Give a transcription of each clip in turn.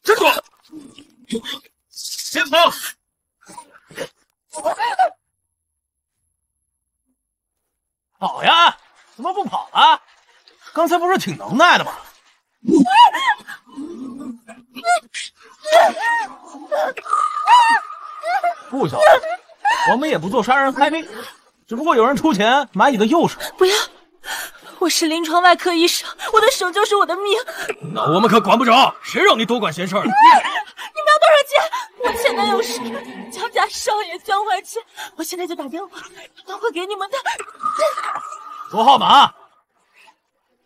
站住！别跑！跑呀！怎么不跑了？刚才不是挺能耐的吗？不行，我们也不做杀人害命，只不过有人出钱买你的右手。不要！我是临床外科医生，我的手就是我的命。那我们可管不着，谁让你多管闲事了？你们要多少钱？我前男友是江家少爷江怀奇，我现在就打电话，他会给你们的。说号码。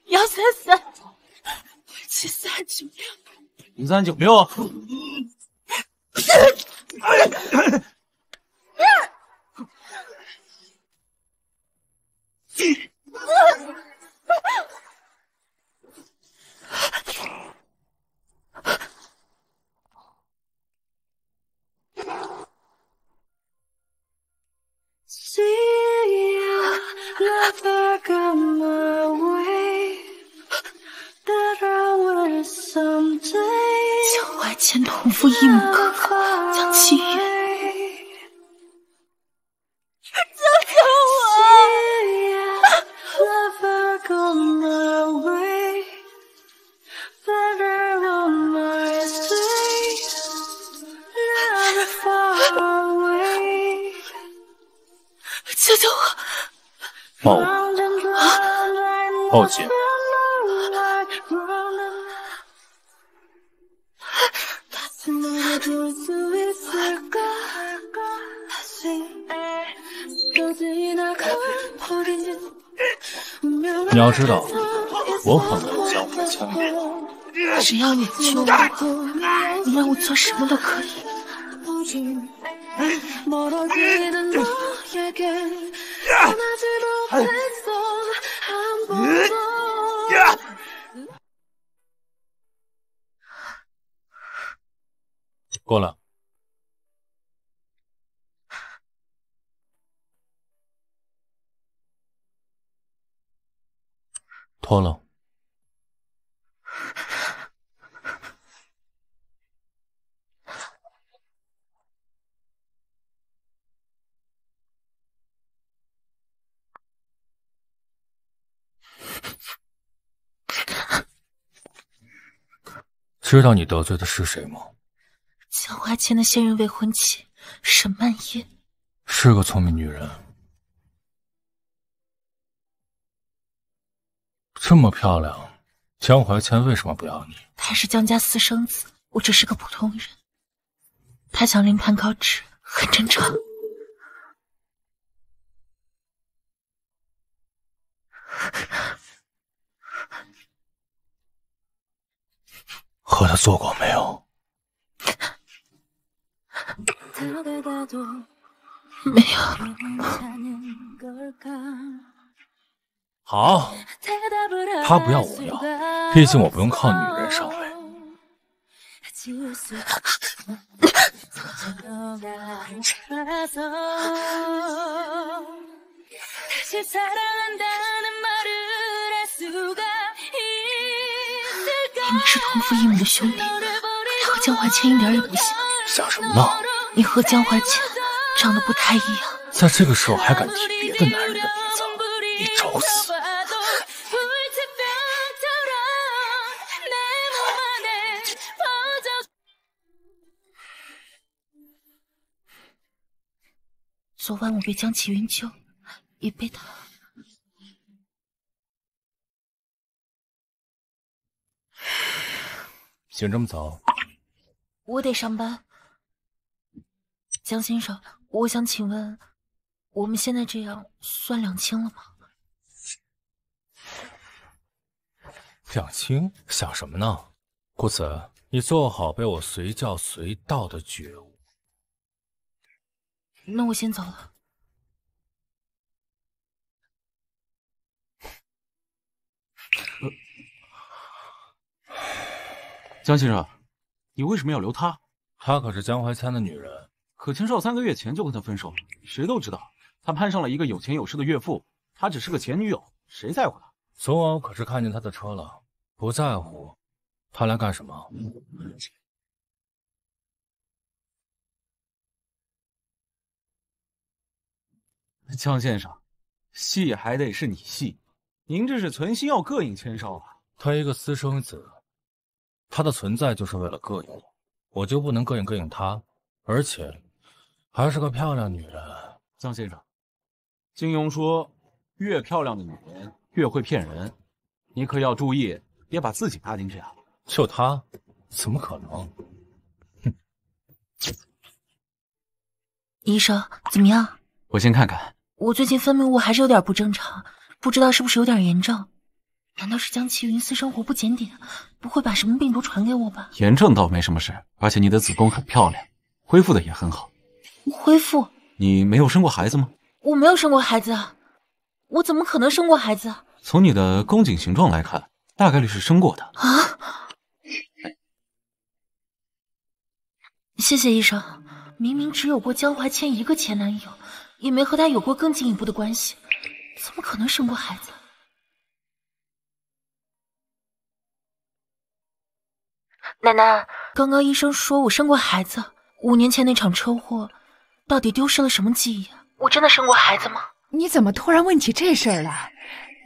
幺三三七三九六。零三九六。姜怀谦同父异母哥哥，姜七你要知道，我可能交不起。只要你救我，你让我做什么都可以。知道你得罪的是谁吗？江怀谦的现任未婚妻沈曼音是个聪明女人，这么漂亮，江怀谦为什么不要你？他是江家私生子，我只是个普通人，他想临盘高枝，很正常。和他做过没有？没有。好，他不要我要，毕竟我不用靠女人生活。明明是同父异母的兄弟，你他和江怀谦一点也不像。想什么？你和江怀谦长得不太一样。在这个时候还敢提别的男人的名字，你找死！昨晚我被江启云救，也被他。醒这么早，我得上班。江先生，我想请问，我们现在这样算两清了吗？两清？想什么呢，顾子？你做好被我随叫随到的觉悟。那我先走了。江先生，你为什么要留他？她可是江怀参的女人。可千少三个月前就跟他分手了，谁都知道他攀上了一个有钱有势的岳父，他只是个前女友，谁在乎他？昨晚我可是看见他的车了。不在乎，他来干什么？江先生，戏还得是你戏，您这是存心要膈应千少啊！他一个私生子。她的存在就是为了膈应我，我就不能膈应膈应她，而且还是个漂亮女人，江先生。金庸说，越漂亮的女人越会骗人，你可要注意，别把自己搭进去啊。就她？怎么可能？哼。医生，怎么样？我先看看。我最近分泌物还是有点不正常，不知道是不是有点炎症。难道是江齐云私生活不检点？不会把什么病毒传给我吧？炎症倒没什么事，而且你的子宫很漂亮，恢复的也很好。恢复？你没有生过孩子吗？我没有生过孩子啊，我怎么可能生过孩子？从你的宫颈形状来看，大概率是生过的啊。谢谢医生，明明只有过江怀谦一个前男友，也没和他有过更进一步的关系，怎么可能生过孩子？奶奶，刚刚医生说我生过孩子，五年前那场车祸到底丢失了什么记忆啊？我真的生过孩子吗？你怎么突然问起这事儿了？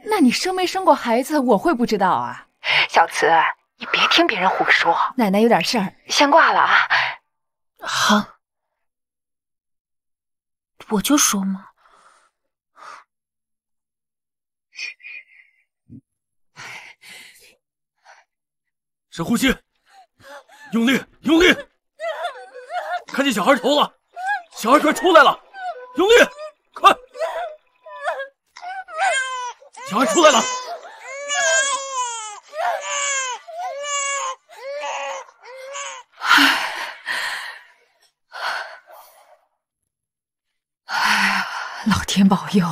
那你生没生过孩子，我会不知道啊？小慈，你别听别人胡说。奶奶有点事儿，先挂了啊。好，我就说嘛。深呼吸。用力，用力！看见小孩头了，小孩快出来了！用力，快！小孩出来了！哎，呀，老天保佑，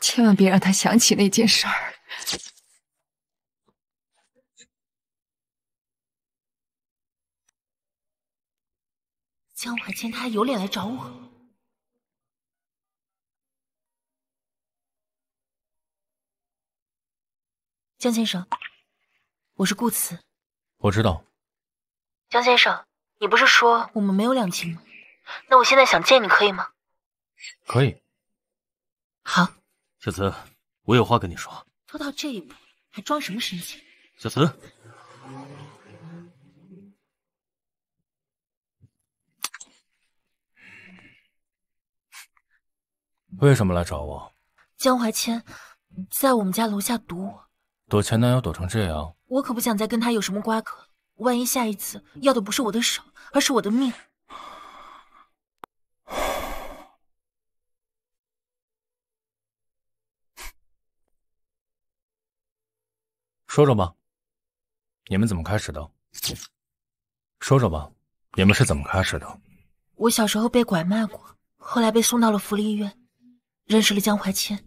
千万别让他想起那件事儿。江怀谦，他还有脸来找我？江先生，我是顾辞。我知道。江先生，你不是说我们没有两情吗？那我现在想见你可以吗？可以。好。小慈，我有话跟你说。都到这一步，还装什么深情？小慈。为什么来找我？江怀谦在我们家楼下堵我，躲前男友躲成这样，我可不想再跟他有什么瓜葛。万一下一次要的不是我的手，而是我的命，说说吧，你们怎么开始的？说说吧，你们是怎么开始的？我小时候被拐卖过，后来被送到了福利院。认识了江怀谦，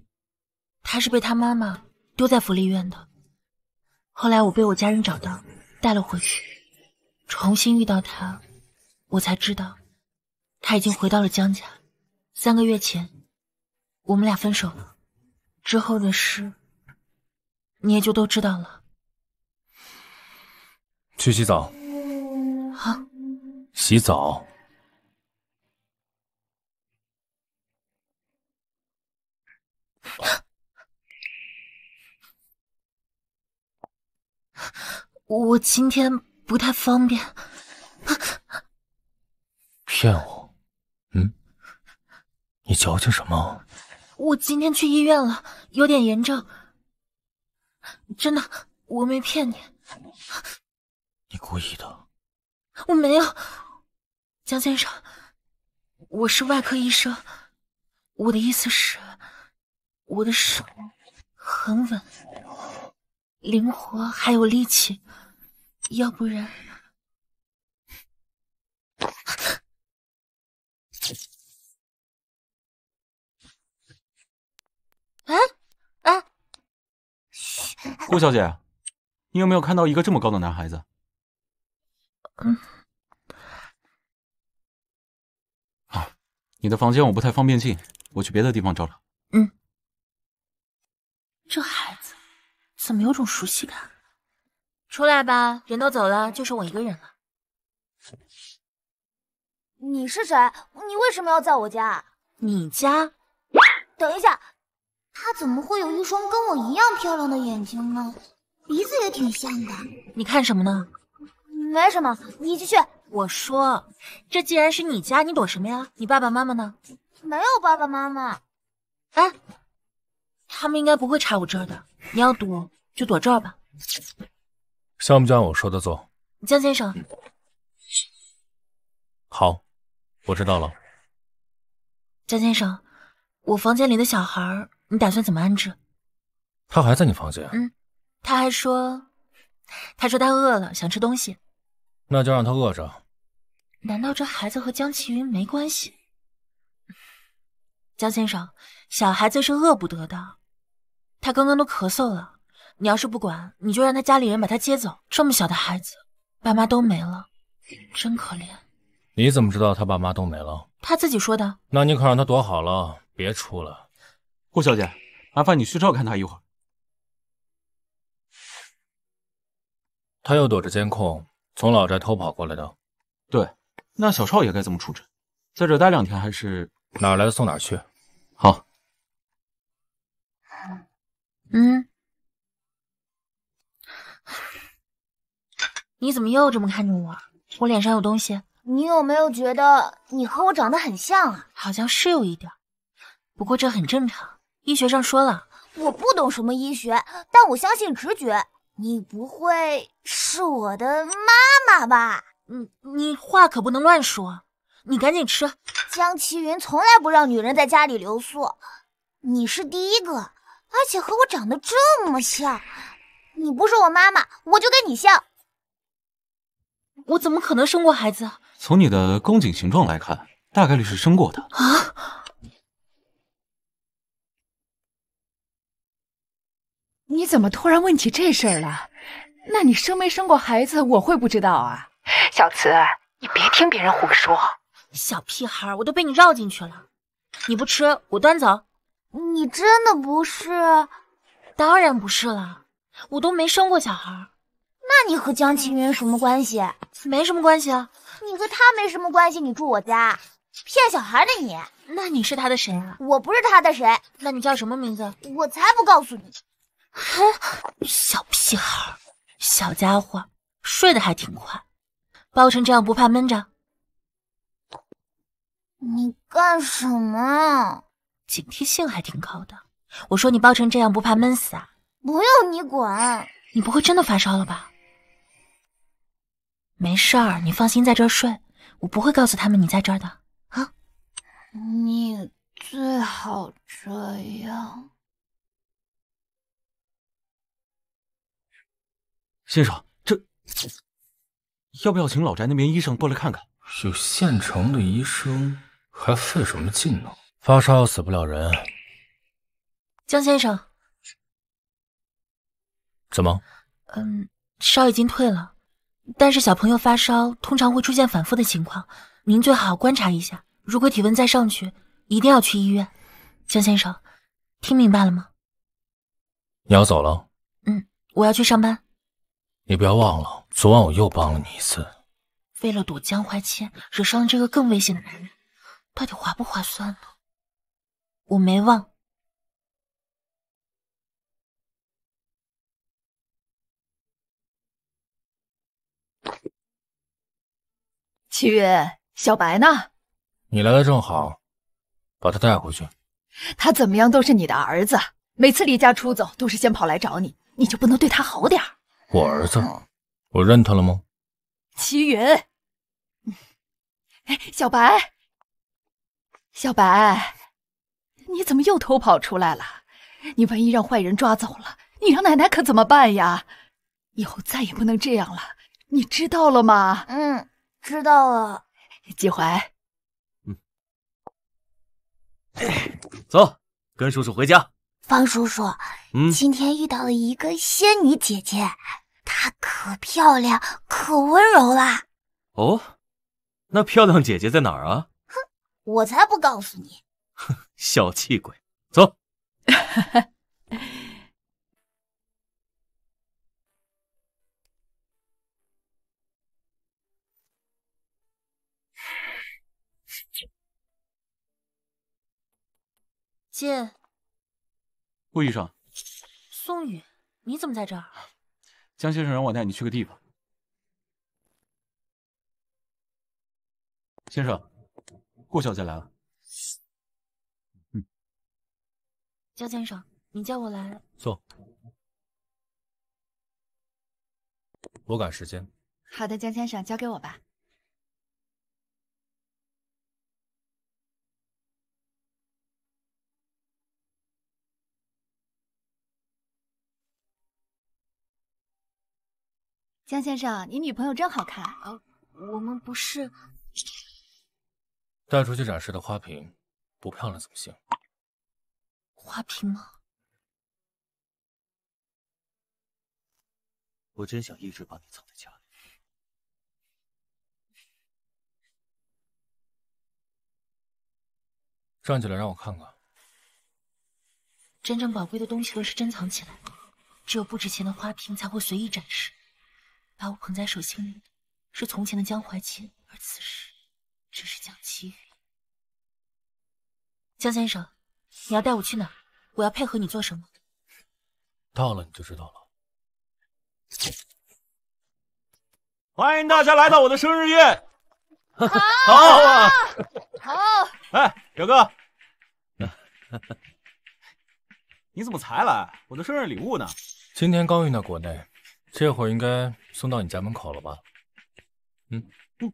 他是被他妈妈丢在福利院的。后来我被我家人找到，带了回去。重新遇到他，我才知道他已经回到了江家。三个月前，我们俩分手了。之后的事，你也就都知道了。去洗澡。好。洗澡。我今天不太方便，骗我？嗯？你矫情什么？我今天去医院了，有点炎症，真的，我没骗你。你故意的？我没有，江先生，我是外科医生，我的意思是，我的手很稳，灵活还有力气。要不然，啊啊！嘘，顾小姐，你有没有看到一个这么高的男孩子？嗯。啊，你的房间我不太方便进，我去别的地方找找。嗯。这孩子怎么有种熟悉感？出来吧，人都走了，就剩我一个人了。你是谁？你为什么要在我家？你家？等一下，他怎么会有一双跟我一样漂亮的眼睛呢？鼻子也挺像的。你看什么呢？没什么，你继续。我说，这既然是你家，你躲什么呀？你爸爸妈妈呢？没有爸爸妈妈。哎，他们应该不会查我这儿的。你要躲，就躲这儿吧。像不像我说的做，江先生？好，我知道了。江先生，我房间里的小孩，你打算怎么安置？他还在你房间？嗯。他还说，他说他饿了，想吃东西。那就让他饿着。难道这孩子和江启云没关系？江先生，小孩子是饿不得的。他刚刚都咳嗽了。你要是不管，你就让他家里人把他接走。这么小的孩子，爸妈都没了，真可怜。你怎么知道他爸妈都没了？他自己说的。那你可让他躲好了，别出了。顾小姐，麻烦你去照看他一会儿。他又躲着监控，从老宅偷跑过来的。对，那小少爷该怎么处置？在这待两天还是？哪来的送哪去。好。嗯。你怎么又这么看着我？我脸上有东西。你有没有觉得你和我长得很像啊？好像是有一点，不过这很正常。医学上说了，我不懂什么医学，但我相信直觉。你不会是我的妈妈吧？你你话可不能乱说。你赶紧吃。江齐云从来不让女人在家里留宿，你是第一个，而且和我长得这么像。你不是我妈妈，我就跟你像。我怎么可能生过孩子？从你的宫颈形状来看，大概率是生过的。啊！你怎么突然问起这事儿了？那你生没生过孩子，我会不知道啊？小慈，你别听别人胡说，小屁孩，我都被你绕进去了。你不吃，我端走。你真的不是？当然不是了，我都没生过小孩。那你和江青云什么关系？没什么关系啊。你和他没什么关系，你住我家，骗小孩的你。那你是他的谁啊？我不是他的谁。那你叫什么名字？我才不告诉你。哼，小屁孩，小家伙，睡得还挺快，包成这样不怕闷着？你干什么？警惕性还挺高的。我说你包成这样不怕闷死啊？不用你管。你不会真的发烧了吧？没事儿，你放心在这儿睡，我不会告诉他们你在这儿的啊。你最好这样。先生，这要不要请老宅那边医生过来看看？有现成的医生，还费什么劲呢？发烧又死不了人。江先生，怎么？嗯，烧已经退了。但是小朋友发烧通常会出现反复的情况，您最好观察一下。如果体温再上去，一定要去医院。江先生，听明白了吗？你要走了？嗯，我要去上班。你不要忘了，昨晚我又帮了你一次。为了躲江怀谦，惹上了这个更危险的男人，到底划不划算呢？我没忘。齐云，小白呢？你来的正好，把他带回去。他怎么样都是你的儿子，每次离家出走都是先跑来找你，你就不能对他好点？我儿子，我认他了吗？齐云，小白，小白，你怎么又偷跑出来了？你万一让坏人抓走了，你让奶奶可怎么办呀？以后再也不能这样了，你知道了吗？嗯。知道了，季怀。嗯，走，跟叔叔回家。方叔叔，嗯，今天遇到了一个仙女姐姐，她可漂亮，可温柔了。哦，那漂亮姐姐在哪儿啊？哼，我才不告诉你。哼，小气鬼，走。顾医生，宋宇，你怎么在这儿？江先生让我带你去个地方。先生，顾小姐来了。嗯。江先生，你叫我来。坐。我赶时间。好的，江先生，交给我吧。江先生，你女朋友真好看。呃，我们不是带出去展示的花瓶，不漂亮怎么行？花瓶吗？我真想一直把你藏在家里。站起来，让我看看。真正宝贵的东西都是珍藏起来，只有不值钱的花瓶才会随意展示。把我捧在手心里的是从前的江怀瑾，而此时只是江奇钰。江先生，你要带我去哪？我要配合你做什么？到了你就知道了。欢迎大家来到我的生日宴。好，好，好。哎，表哥，你怎么才来？我的生日礼物呢？今天刚运到国内。这会儿应该送到你家门口了吧？嗯嗯，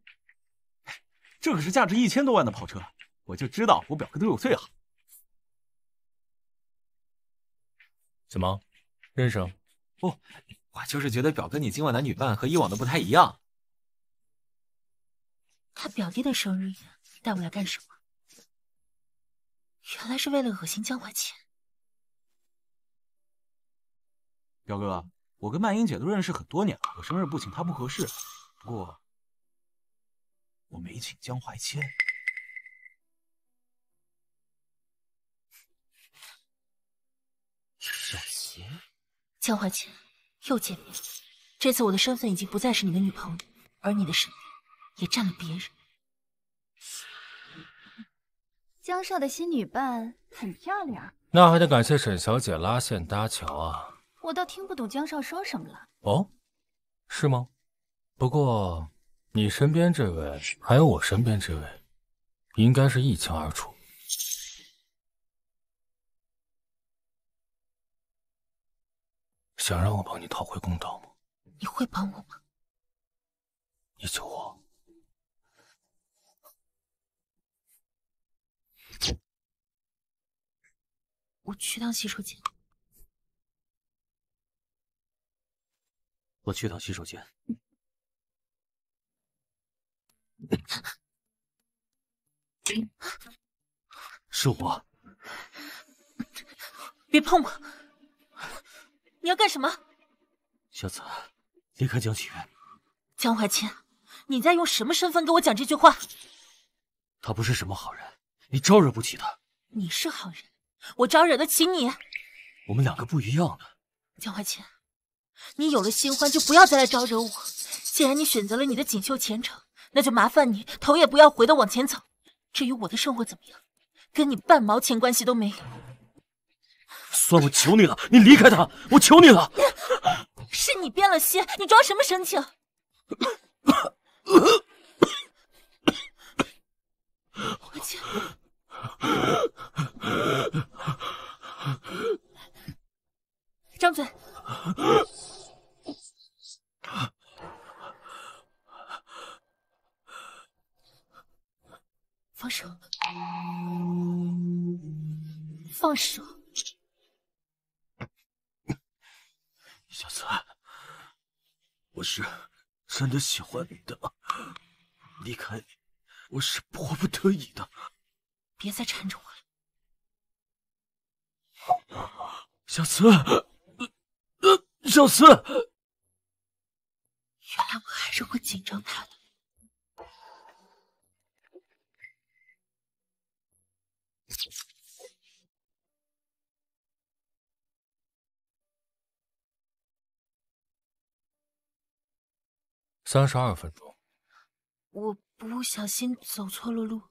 这可是价值一千多万的跑车，我就知道我表哥都有罪好。怎么，认识哦，我就是觉得表哥你今晚男女伴和以往的不太一样。他表弟的生日带我来干什么？原来是为了恶心江怀瑾。表哥。我跟曼英姐都认识很多年了，我生日不请她不合适。不过我没请江怀谦。沈邪，江怀谦，又见面了。这次我的身份已经不再是你的女朋友，而你的身份也占了别人。江少的新女伴很漂亮，那还得感谢沈小姐拉线搭桥啊。我倒听不懂江少说什么了。哦，是吗？不过你身边这位，还有我身边这位，应该是一清二楚。想让我帮你讨回公道吗？你会帮我吗？你救我。我去趟洗手间。我去趟洗手间。是我，别碰我！你要干什么？小子，离开江启源。江怀清，你在用什么身份跟我讲这句话？他不是什么好人，你招惹不起他。你是好人，我招惹得起你。我们两个不一样。的江怀清。你有了新欢，就不要再来招惹我。既然你选择了你的锦绣前程，那就麻烦你头也不要回的往前走。至于我的生活怎么样，跟你半毛钱关系都没有。算我求你了，你离开他，我求你了。是你变了心，你装什么深情？我清，张嘴。放手，放手，小慈，我是真的喜欢你的，离开你我是迫不得已的，别再缠着我了，小慈。小司，原来我还是会紧张他的。三十二分钟。我不小心走错了路。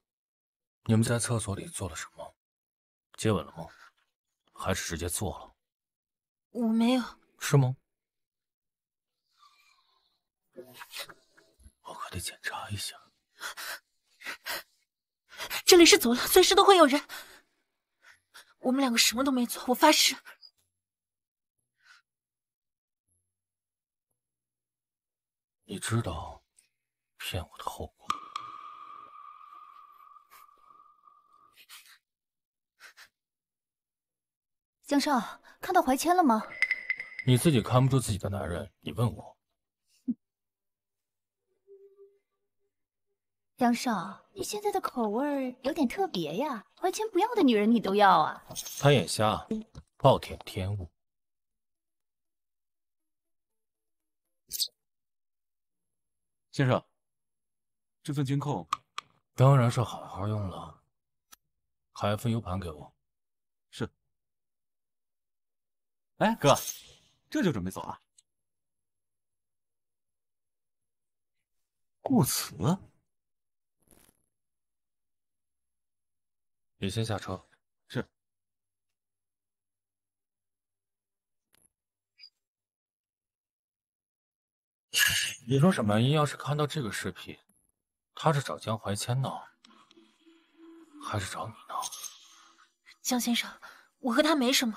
你们在厕所里做了什么？接吻了吗？还是直接做了？我没有。是吗？我可得检查一下。这里是走廊，随时都会有人。我们两个什么都没做，我发誓。你知道骗我的后果。江少，看到怀谦了吗？你自己看不住自己的男人，你问我？杨少，你现在的口味有点特别呀，完全不要的女人你都要啊？他眼瞎，暴殄天物。先生，这份监控，当然是好好用了。还分 U 盘给我。是。哎，哥。这就准备走了，顾辞，你先下车。是。你说沈曼英要是看到这个视频，她是找江怀谦呢，还是找你呢？江先生，我和他没什么。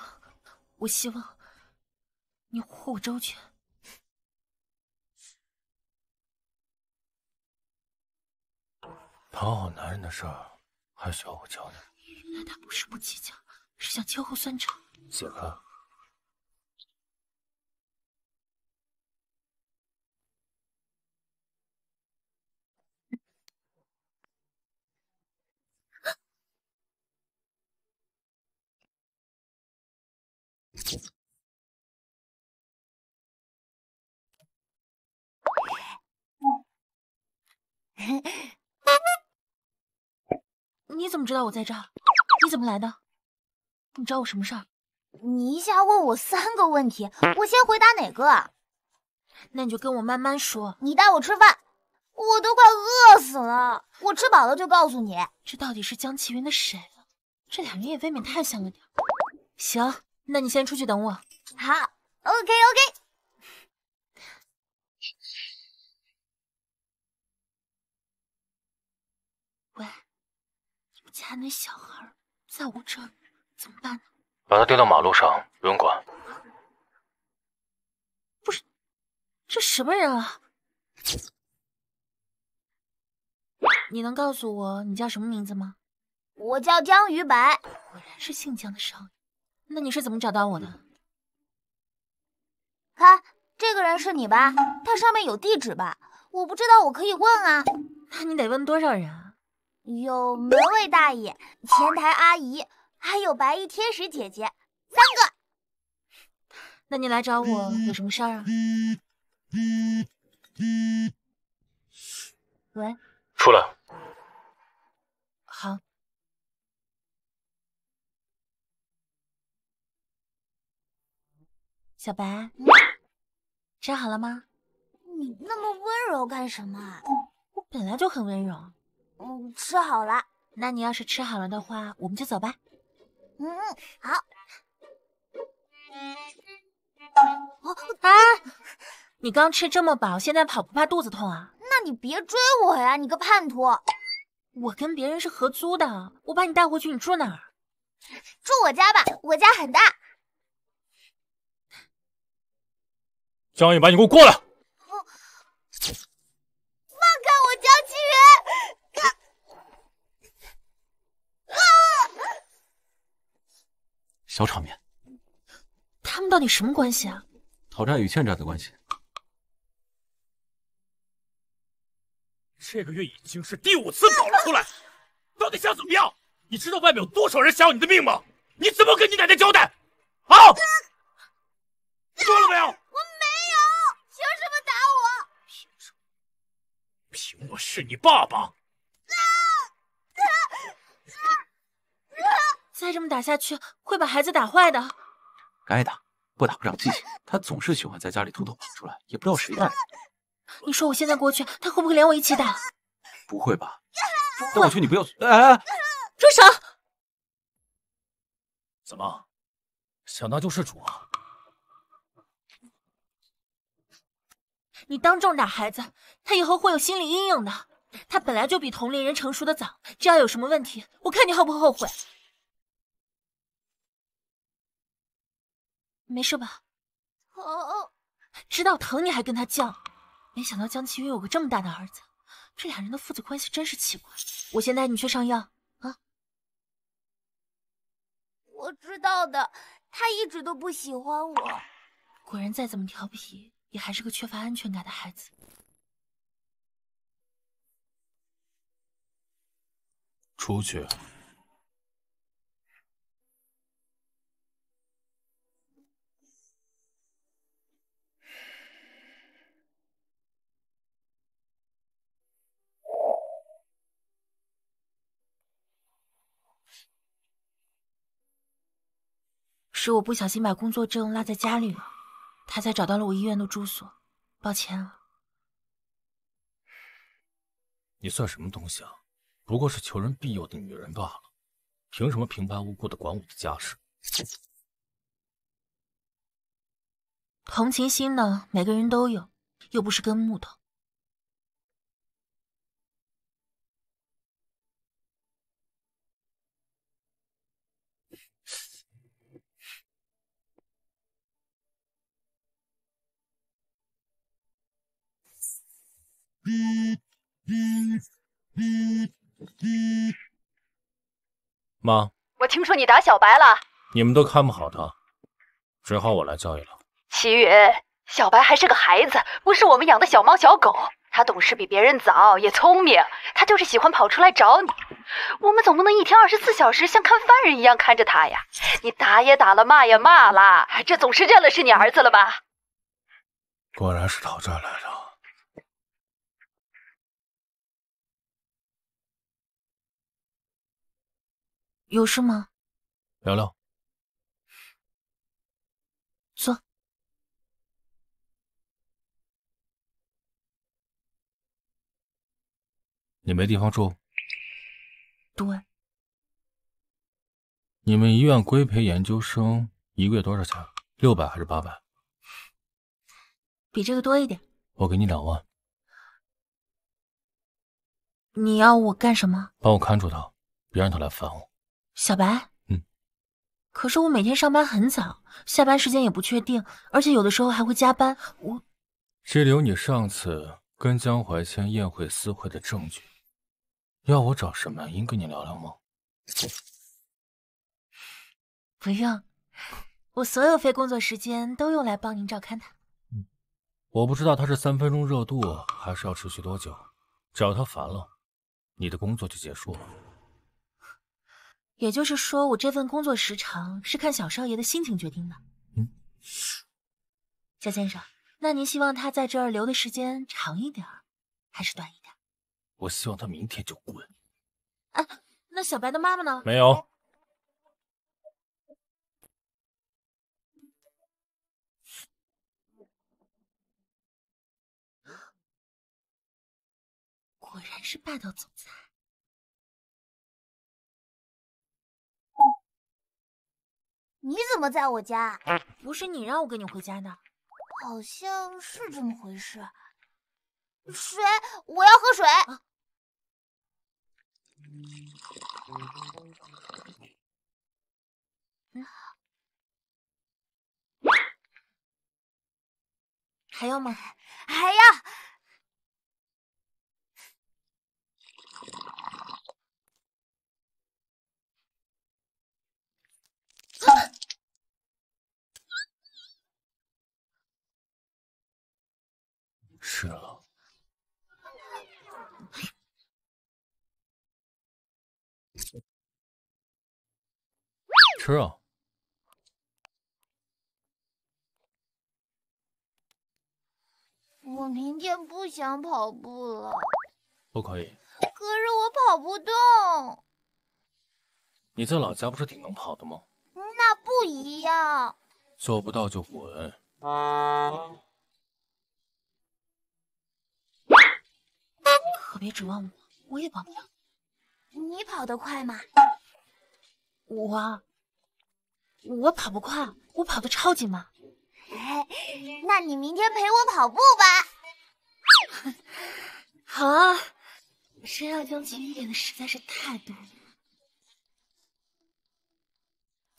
我希望。你护我周全，讨好男人的事儿还需要我教你？原来他不是不计较，是想秋后算账。解开。你怎么知道我在这儿？你怎么来的？你找我什么事儿？你一下问我三个问题，我先回答哪个？那你就跟我慢慢说。你带我吃饭，我都快饿死了。我吃饱了就告诉你。这到底是江齐云的谁这俩人也未免太像了点。行，那你先出去等我。好，OK OK。家那小孩在我这怎么办呢？把他丢到马路上，不用管。不是，这什么人啊？你能告诉我你叫什么名字吗？我叫江于白。果然是姓江的少爷。那你是怎么找到我的？看，这个人是你吧？他上面有地址吧？我不知道，我可以问啊。那你得问多少人啊？有门卫大爷、前台阿姨，还有白衣天使姐姐，三个。那你来找我有什么事儿啊？喂。出来。好。小白，站好了吗？你那么温柔干什么？我本来就很温柔。嗯，吃好了。那你要是吃好了的话，我们就走吧。嗯，好。啊！你刚吃这么饱，现在跑不怕肚子痛啊？那你别追我呀，你个叛徒！我跟别人是合租的，我把你带回去，你住哪儿？住我家吧，我家很大。江一白，你给我过来！小场面，他们到底什么关系啊？讨债与欠债的关系。这个月已经是第五次跑了出来，到底想怎么样？你知道外面有多少人想要你的命吗？你怎么跟你奶奶交代？啊！说了没有？我没有，凭什么打我？凭什么？凭我是你爸爸。再这么打下去，会把孩子打坏的。该打，不打不长记性。他总是喜欢在家里偷偷跑出来，也不知道谁带的。你说我现在过去，他会不会连我一起打？不会吧？但我劝你不要……哎哎，住手！怎么想当救世主啊？你当众打孩子，他以后会有心理阴影的。他本来就比同龄人成熟的早，这样有什么问题？我看你后不后悔？没事吧？疼，知道疼你还跟他犟，没想到江启云有个这么大的儿子，这俩人的父子关系真是奇怪。我先带你去上药啊。我知道的，他一直都不喜欢我。果然，再怎么调皮，也还是个缺乏安全感的孩子。出去。是我不小心把工作证落在家里了，他才找到了我医院的住所。抱歉了。你算什么东西啊？不过是求人庇佑的女人罢了，凭什么平白无故的管我的家事？同情心呢？每个人都有，又不是根木头。妈，我听说你打小白了。你们都看不好他，只好我来教育了。齐云，小白还是个孩子，不是我们养的小猫小狗。他懂事比别人早，也聪明。他就是喜欢跑出来找你，我们总不能一天二十四小时像看犯人一样看着他呀。你打也打了，骂也骂了，这总是认了是你儿子了吧？果然是讨债来了。有事吗？聊聊。坐。你没地方住。对。你们医院规培研究生一个月多少钱？六百还是八百？比这个多一点。我给你两万。你要我干什么？帮我看住他，别让他来烦我。小白，嗯，可是我每天上班很早，下班时间也不确定，而且有的时候还会加班。我这里有你上次跟江怀谦宴会私会的证据，要我找沈曼英跟你聊聊吗？不用，我所有非工作时间都用来帮您照看他。嗯，我不知道他是三分钟热度，还是要持续多久。只要他烦了，你的工作就结束了。也就是说，我这份工作时长是看小少爷的心情决定的。嗯，江先生，那您希望他在这儿留的时间长一点，还是短一点？我希望他明天就滚。啊，那小白的妈妈呢？没有。果然是霸道总裁。你怎么在我家？不是你让我跟你回家的，好像是这么回事。水，我要喝水。还要吗？还要。是啊。吃肉。我明天不想跑步了。不可以。可是我跑不动。你在老家不是挺能跑的吗？那不一样，做不到就滚，可别指望我，我也帮不了。你跑得快吗？我，我跑不快，我跑的超级慢。哎，那你明天陪我跑步吧。好啊，身上奖金点的实在是太多了。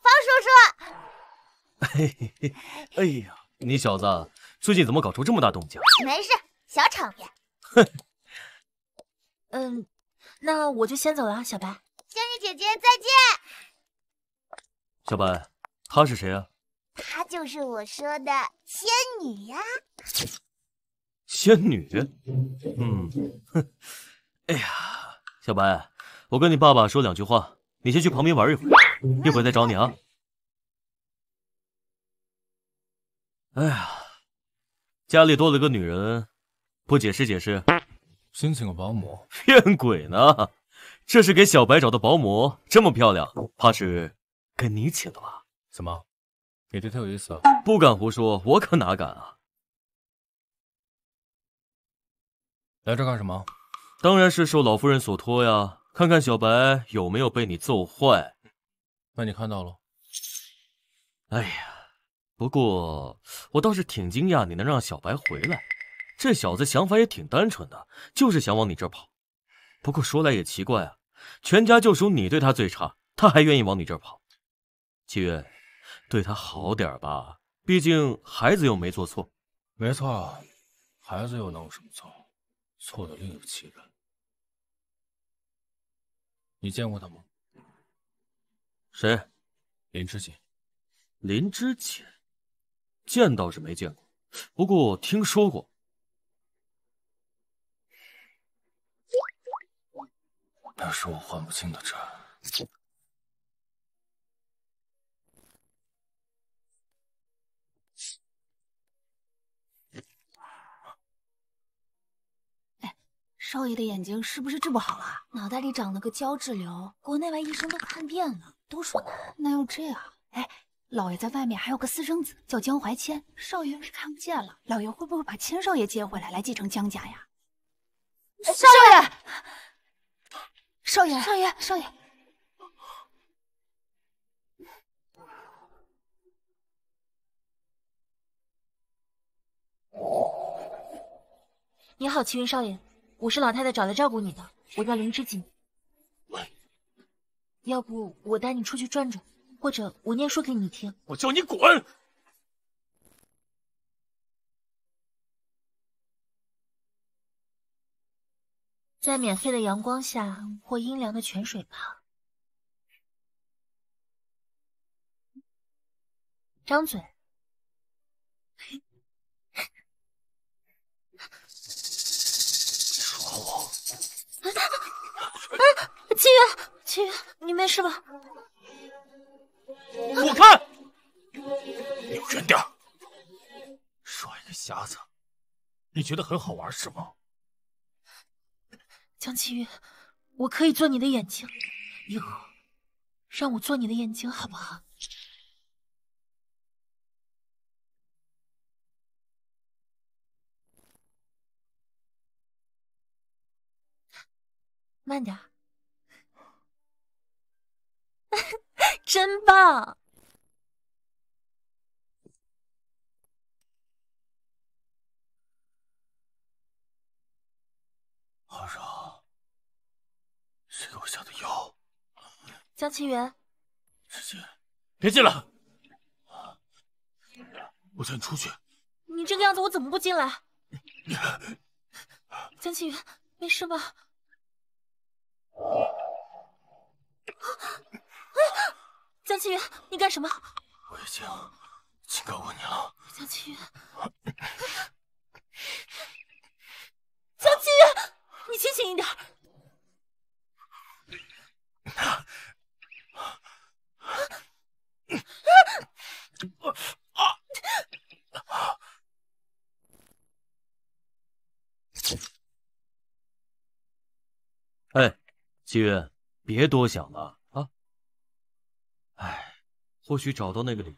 方叔叔，哎呀，你小子最近怎么搞出这么大动静？没事，小场面。嗯，那我就先走了啊，小白。仙女姐姐再见。小白，她是谁啊？她就是我说的仙女呀。仙女？嗯，哼。哎呀，小白，我跟你爸爸说两句话，你先去旁边玩一会儿。一会儿再找你啊！哎呀，家里多了个女人，不解释解释，新请个保姆？骗鬼呢！这是给小白找的保姆，这么漂亮，怕是跟你请的吧？怎么，你对她有意思？不敢胡说，我可哪敢啊！来这干什么？当然是受老夫人所托呀，看看小白有没有被你揍坏。那你看到了？哎呀，不过我倒是挺惊讶，你能让小白回来。这小子想法也挺单纯的，就是想往你这儿跑。不过说来也奇怪啊，全家就属你对他最差，他还愿意往你这儿跑。七月，对他好点吧，毕竟孩子又没做错。没错，孩子又能有什么错？错的另有其人。你见过他吗？谁？林之锦。林之锦，见倒是没见过，不过听说过。那是我还不清的债。少爷的眼睛是不是治不好了？脑袋里长了个胶质瘤，国内外医生都看遍了。都说呢，那要这样，哎，老爷在外面还有个私生子，叫江怀谦，少爷要是看不见了，老爷会不会把谦少爷接回来，来继承江家呀？少爷，少爷，少爷，少爷。你好，齐云少爷，我是老太太找来照顾你的，我叫林之锦。要不我带你出去转转，或者我念书给你听。我叫你滚！在免费的阳光下或阴凉的泉水旁，张嘴。耍我！啊啊啊！青云，青云，你没事吧？我看，离我远点。耍一个瞎子，你觉得很好玩是吗？江青云，我可以做你的眼睛，云禾，让我做你的眼睛好不好？慢点。真棒！阿若，谁给我下的药？江清源，师姐，别进来！我叫你出去。你这个样子，我怎么不进来？江清源，没事吧？啊！江七云，你干什么？我已经警告过你了。江七云，江七云，你清醒一点。哎，七云，别多想了。唉，或许找到那个女人，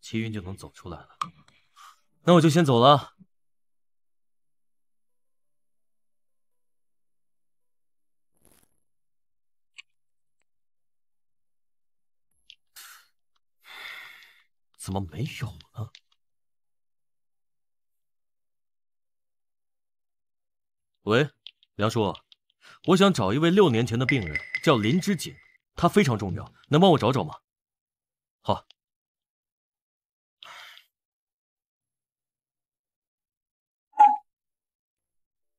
齐云就能走出来了。那我就先走了。怎么没有呢？喂，梁叔，我想找一位六年前的病人，叫林之锦，他非常重要，能帮我找找吗？好，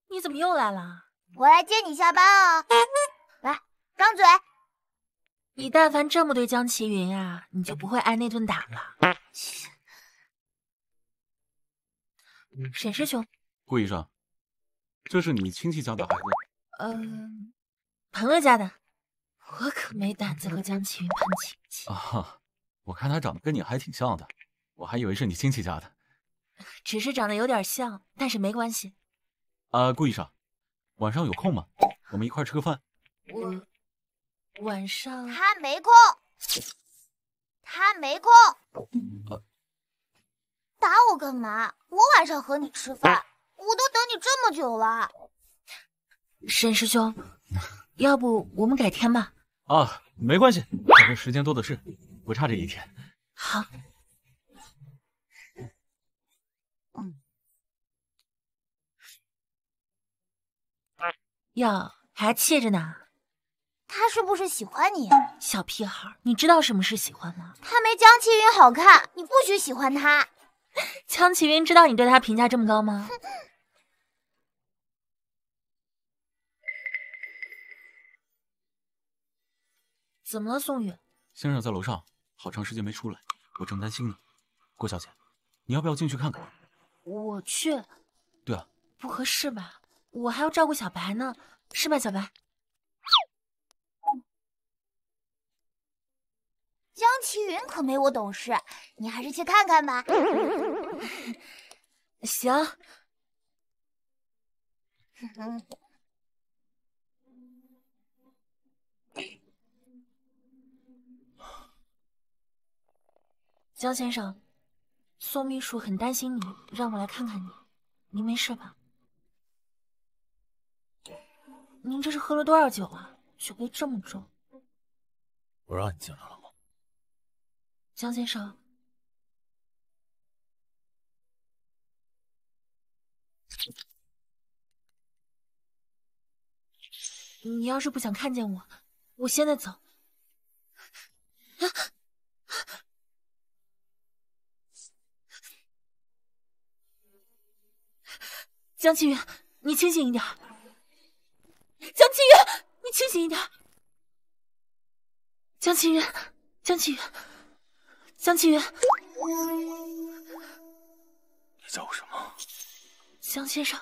你怎么又来了？我来接你下班哦。来，张嘴。你但凡这么对江齐云呀，你就不会挨那顿打了。沈师兄，顾医生，这是你亲戚家的孩子？嗯，朋友家的。我可没胆子和江齐云攀亲戚。啊哈。我看他长得跟你还挺像的，我还以为是你亲戚家的。只是长得有点像，但是没关系。啊，顾医生，晚上有空吗？我们一块吃个饭。我晚上他没空，他没空。打我干嘛？我晚上和你吃饭，我都等你这么久了。沈师兄，要不我们改天吧？啊，没关系，反正时间多的是。不差这一天。好。嗯。哟，还气着呢。他是不是喜欢你？小屁孩，你知道什么是喜欢吗？他没江启云好看，你不许喜欢他。江启云知道你对他评价这么高吗？怎么了，宋宇？先生在楼上。好长时间没出来，我正担心呢。郭小姐，你要不要进去看看？我去。对啊，不合适吧？我还要照顾小白呢，是吧，小白？江齐云可没我懂事，你还是去看看吧。行。江先生，宋秘书很担心你，让我来看看你。您没事吧？您这是喝了多少酒啊？酒杯这么重。我让你进来了吗？江先生，你要是不想看见我，我现在走。啊！江启云，你清醒一点！江启云，你清醒一点！江启云，江启云，江启云，你叫我什么？江先生，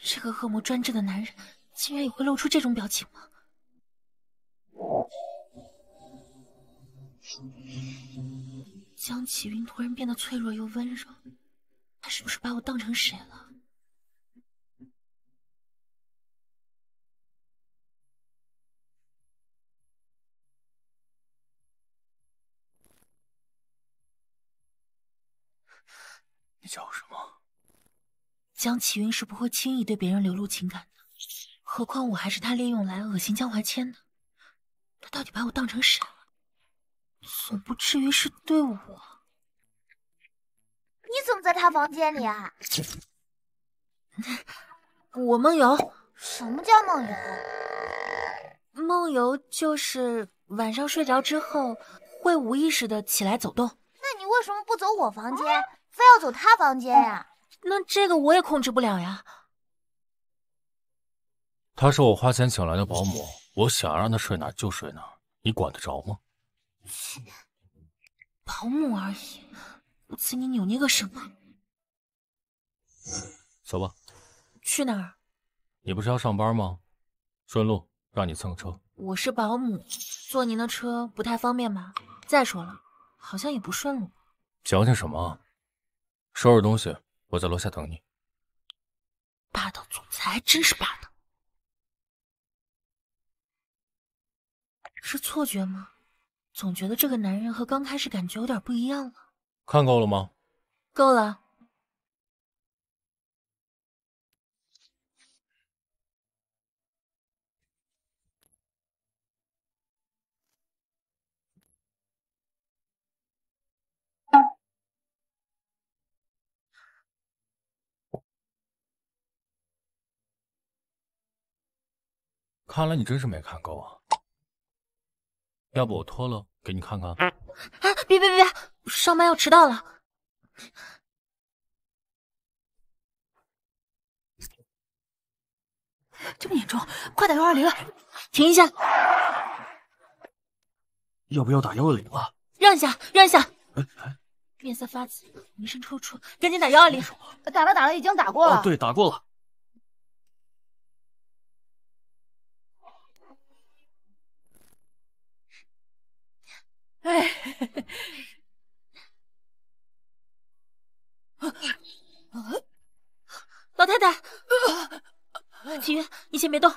这个恶魔专制的男人，竟然也会露出这种表情吗？江启云突然变得脆弱又温柔。他是不是把我当成谁了？你叫我什么？江启云是不会轻易对别人流露情感的，何况我还是他利用来恶心江怀谦的。他到底把我当成谁了？总不至于是对我？你怎么在他房间里啊？我梦游。什么叫梦游？梦游就是晚上睡着之后，会无意识的起来走动。那你为什么不走我房间，非要走他房间呀？那这个我也控制不了呀。他是我花钱请来的保姆，我想让他睡哪就睡哪，你管得着吗？保姆而已。我催你扭捏个什么？走吧。去哪儿？你不是要上班吗？顺路，让你蹭个车。我是保姆，坐您的车不太方便吧？再说了，好像也不顺路。矫情什么？收拾东西，我在楼下等你。霸道总裁还真是霸道。是错觉吗？总觉得这个男人和刚开始感觉有点不一样了。看够了吗？够了。看来你真是没看够啊！要不我脱了给你看看？啊！别别别！上班要迟到了，这么严重，快打幺二零，停一下。要不要打幺二零啊？让一下，让一下。哎哎，面色发紫，浑身抽搐，赶紧打幺二零。打了打了，已经打过了。哦，对，打过了。哎。老太太，启云，你先别动。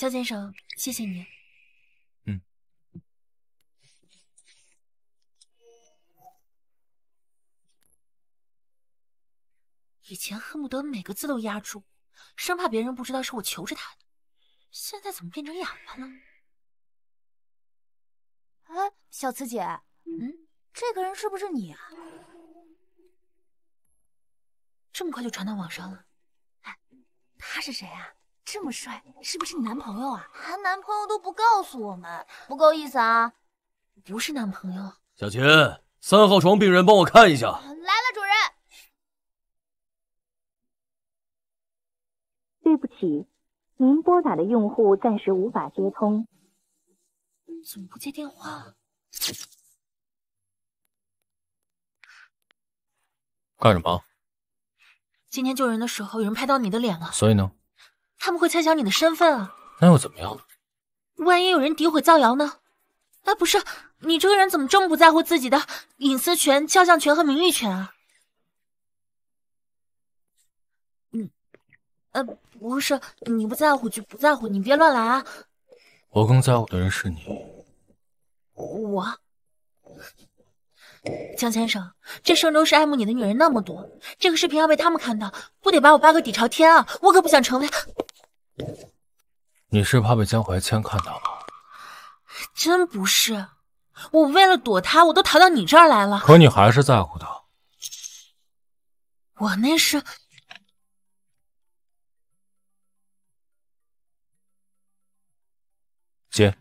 肖先生，谢谢你。嗯，以前恨不得每个字都压住，生怕别人不知道是我求着他的。现在怎么变成哑巴了？哎，小慈姐，嗯，这个人是不是你啊？这么快就传到网上了？哎，他是谁啊？这么帅，是不是你男朋友啊？还男朋友都不告诉我们，不够意思啊！不是男朋友。小秦，三号床病人，帮我看一下。来了，主任。对不起，您拨打的用户暂时无法接通。怎么不接电话？干什么？今天救人的时候，有人拍到你的脸了。所以呢？他们会猜想你的身份啊，那又怎么样？万一有人诋毁造谣呢？哎，不是，你这个人怎么这么不在乎自己的隐私权、肖像权和名誉权啊？嗯，呃，不是，你不在乎就不在乎，你别乱来啊！我更在乎的人是你。我，江先生，这盛州市爱慕你的女人那么多，这个视频要被他们看到，不得把我扒个底朝天啊！我可不想成为。你是怕被江怀谦看到吗？真不是，我为了躲他，我都逃到你这儿来了。可你还是在乎他。我那是。接。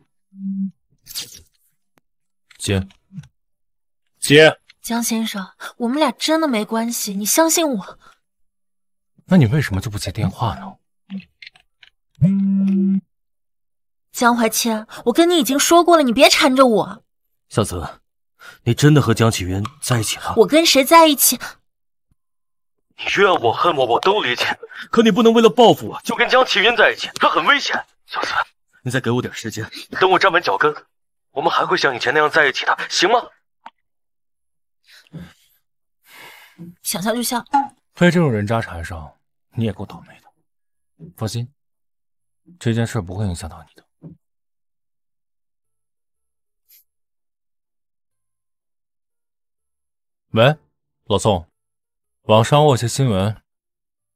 接。接。江先生，我们俩真的没关系，你相信我。那你为什么就不接电话呢？江怀谦，我跟你已经说过了，你别缠着我。小泽，你真的和江启云在一起了？我跟谁在一起？你怨我恨我，我都理解。可你不能为了报复我就跟江启云在一起，他很危险。小泽，你再给我点时间，等我站稳脚跟，我们还会像以前那样在一起的，行吗？想笑就笑，被这种人渣缠上，你也够倒霉的。放心。这件事不会影响到你的。喂，老宋，网上有些新闻，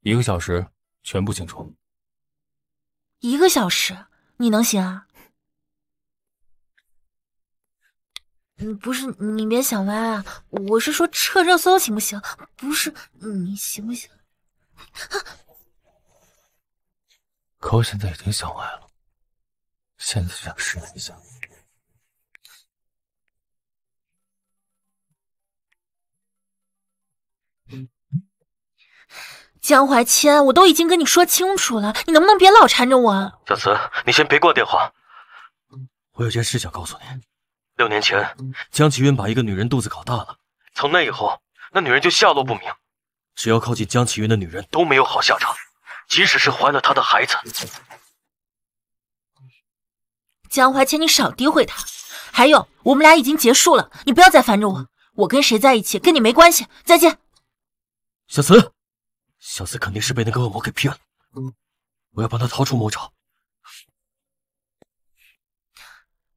一个小时全部清除。一个小时，你能行啊？嗯，不是，你别想歪啊。我是说撤热搜，行不行？不是，你行不行？可我现在已经想歪了，现在想试一下。江淮谦，我都已经跟你说清楚了，你能不能别老缠着我？小慈，你先别挂电话，我有件事想告诉你。六年前，江启云把一个女人肚子搞大了，从那以后，那女人就下落不明。只要靠近江启云的女人，都没有好下场。即使是怀了他的孩子，江怀请你少诋毁他。还有，我们俩已经结束了，你不要再烦着我。我跟谁在一起，跟你没关系。再见，小慈。小慈肯定是被那个恶魔给骗了，我要帮他逃出魔爪。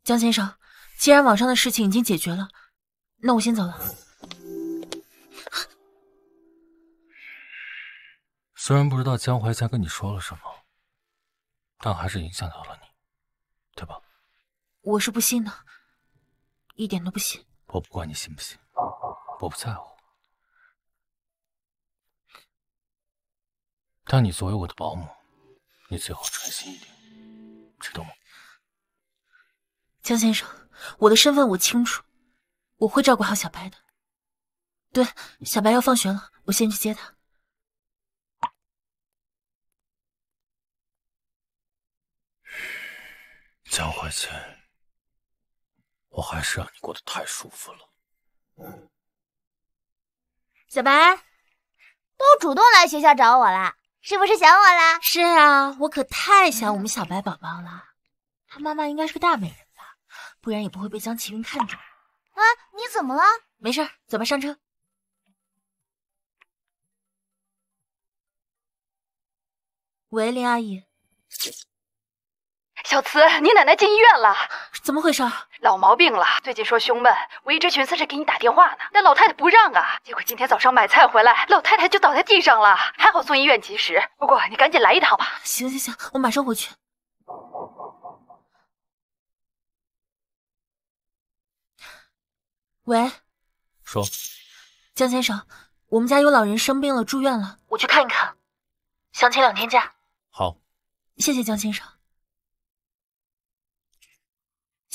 江先生，既然网上的事情已经解决了，那我先走了。虽然不知道江淮前跟你说了什么，但还是影响到了你，对吧？我是不信的，一点都不信。我不管你信不信，我不在乎。但你作为我的保姆，你最好专心一点，知道吗？江先生，我的身份我清楚，我会照顾好小白的。对，小白要放学了，我先去接他。江怀瑾，我还是让你过得太舒服了。小白，都主动来学校找我了，是不是想我啦？是啊，我可太想我们小白宝宝了。他妈妈应该是个大美人吧？不然也不会被江启云看中。啊，你怎么了？没事，走吧，上车。喂，林阿姨。小慈，你奶奶进医院了，怎么回事？老毛病了，最近说胸闷，我一直寻思着给你打电话呢，但老太太不让啊。结果今天早上买菜回来，老太太就倒在地上了，还好送医院及时。不过你赶紧来一趟吧。行行行，我马上回去。喂。说。江先生，我们家有老人生病了，住院了，我去看一看，想请两天假。好，谢谢江先生。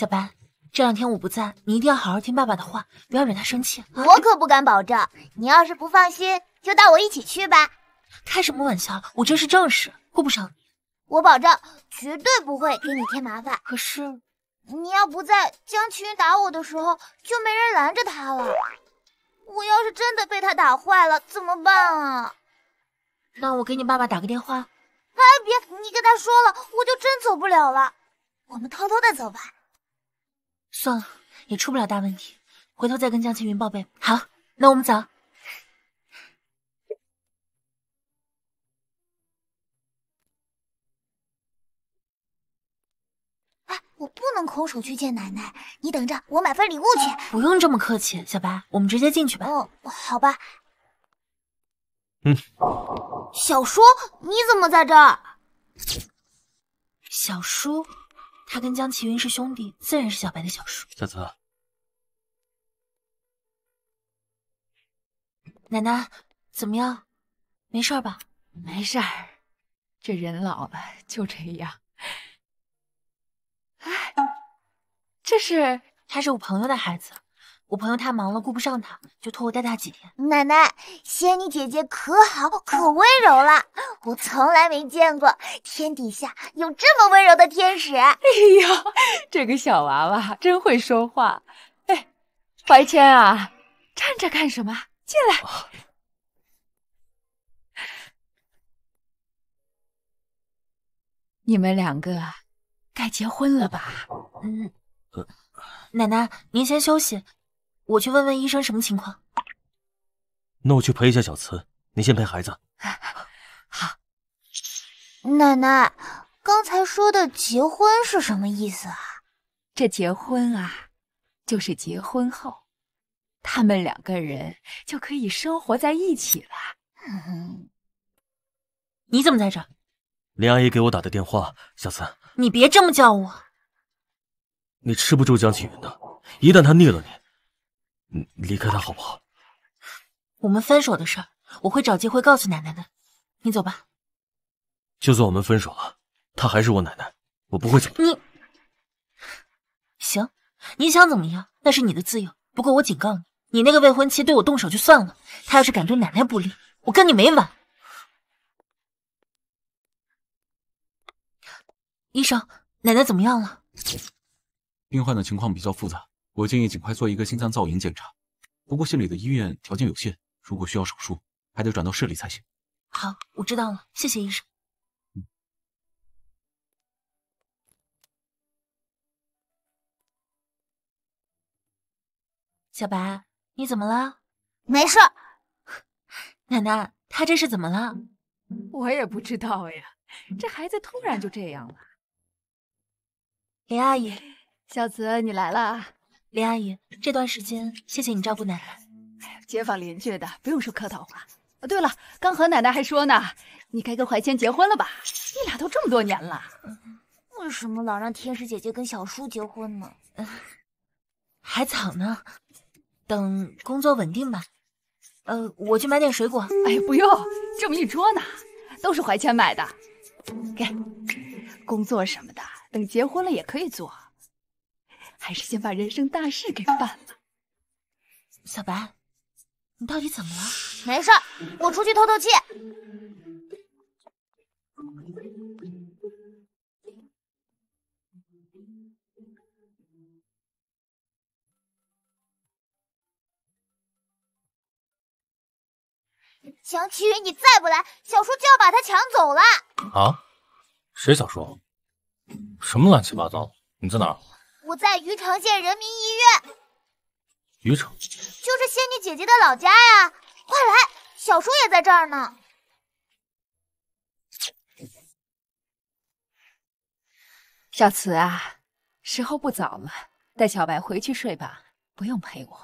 小白，这两天我不在，你一定要好好听爸爸的话，不要惹他生气。我可不敢保证，你要是不放心，就带我一起去吧。开什么玩笑！我这是正事，顾不上你。我保证绝对不会给你添麻烦。可是，你要不在江群打我的时候，就没人拦着他了。我要是真的被他打坏了，怎么办啊？那我给你爸爸打个电话。哎，别，你跟他说了，我就真走不了了。我们偷偷的走吧。算了，也出不了大问题，回头再跟江青云报备。好，那我们走。哎，我不能空手去见奶奶，你等着，我买份礼物去。不用这么客气，小白，我们直接进去吧。哦，好吧。嗯。小叔，你怎么在这？小叔。他跟江齐云是兄弟，自然是小白的小叔。小泽，奶奶怎么样？没事吧？没事，这人老了就这样。哎，这是他是我朋友的孩子。我朋友太忙了，顾不上他，就托我带他几天。奶奶，仙女姐姐可好，可温柔了，我从来没见过天底下有这么温柔的天使。哎呦，这个小娃娃真会说话。哎，怀谦啊，站着干什么？进来。你们两个该结婚了吧？嗯。奶奶，您先休息。我去问问医生什么情况。那我去陪一下小慈，你先陪孩子。好。奶奶，刚才说的结婚是什么意思啊？这结婚啊，就是结婚后，他们两个人就可以生活在一起了。你怎么在这？林阿姨给我打的电话，小慈。你别这么叫我。你吃不住江启云的，一旦他腻了你。离开他好不好？我们分手的事，我会找机会告诉奶奶的。你走吧。就算我们分手了，她还是我奶奶，我不会走。你行，你想怎么样？那是你的自由。不过我警告你，你那个未婚妻对我动手就算了，她要是敢对奶奶不利，我跟你没完。医生，奶奶怎么样了？病患的情况比较复杂。我建议尽快做一个心脏造影检查，不过县里的医院条件有限，如果需要手术，还得转到市里才行。好，我知道了，谢谢医生。嗯，小白，你怎么了？没事。奶奶，他这是怎么了？我也不知道呀，这孩子突然就这样了。林阿姨，小慈，你来了。林阿姨，这段时间谢谢你照顾奶奶。街坊邻居的，不用说客套话。对了，刚和奶奶还说呢，你该跟怀谦结婚了吧？你俩都这么多年了，为什么老让天使姐姐跟小叔结婚呢？还早呢，等工作稳定吧。呃，我去买点水果。哎呀，不用，这么一桌呢，都是怀谦买的。给，工作什么的，等结婚了也可以做。还是先把人生大事给办了。小白，你到底怎么了？没事我出去透透气。江启云，你再不来，小叔就要把他抢走了。啊？谁小叔？什么乱七八糟？你在哪？在虞城县人民医院。虞城就是仙女姐姐的老家呀！快来，小叔也在这儿呢。小慈啊，时候不早了，带小白回去睡吧，不用陪我，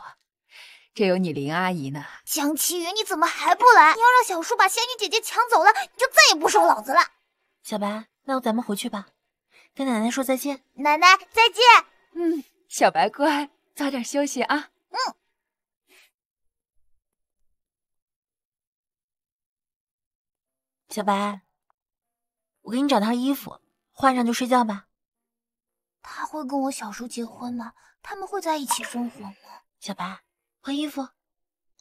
这有你林阿姨呢。江其云，你怎么还不来？你要让小叔把仙女姐姐抢走了，你就再也不收老子了。小白，那咱们回去吧，跟奶奶说再见。奶奶再见。嗯，小白乖，早点休息啊。嗯，小白，我给你找套衣服，换上就睡觉吧。他会跟我小叔结婚吗？他们会在一起生活吗？小白，换衣服。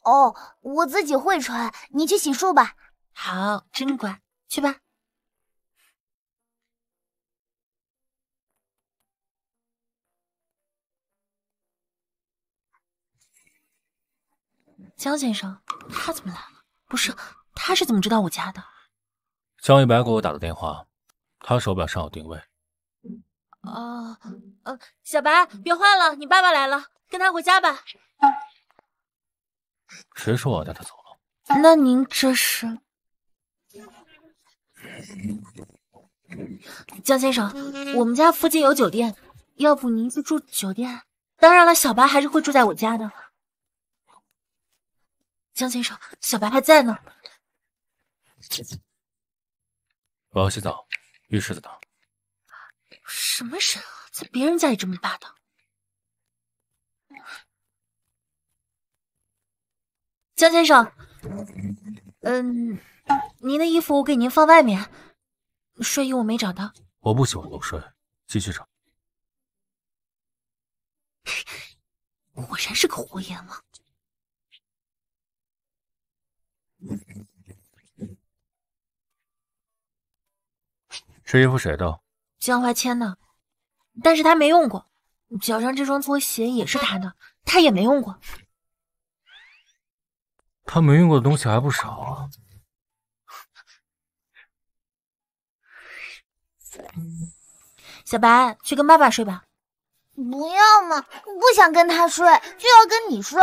哦，我自己会穿，你去洗漱吧。好，真乖，去吧。江先生，他怎么来了？不是，他是怎么知道我家的？江一白给我打的电话，他手表上有定位。哦，呃，小白，别换了，你爸爸来了，跟他回家吧。谁说我要带他走了？那您这是？江先生，我们家附近有酒店，要不您就住酒店？当然了，小白还是会住在我家的。江先生，小白还在呢。我要洗澡，浴室的灯。什么神啊，在别人家里这么霸道！江先生，嗯，您的衣服我给您放外面，睡衣我没找到。我不喜欢裸睡，继续找。果然是个活阎王。这衣服谁的？江怀谦的，但是他没用过。脚上这双拖鞋也是他的，他也没用过。他没用过的东西还不少啊。小白，去跟爸爸睡吧。不要嘛，我不想跟他睡，就要跟你睡。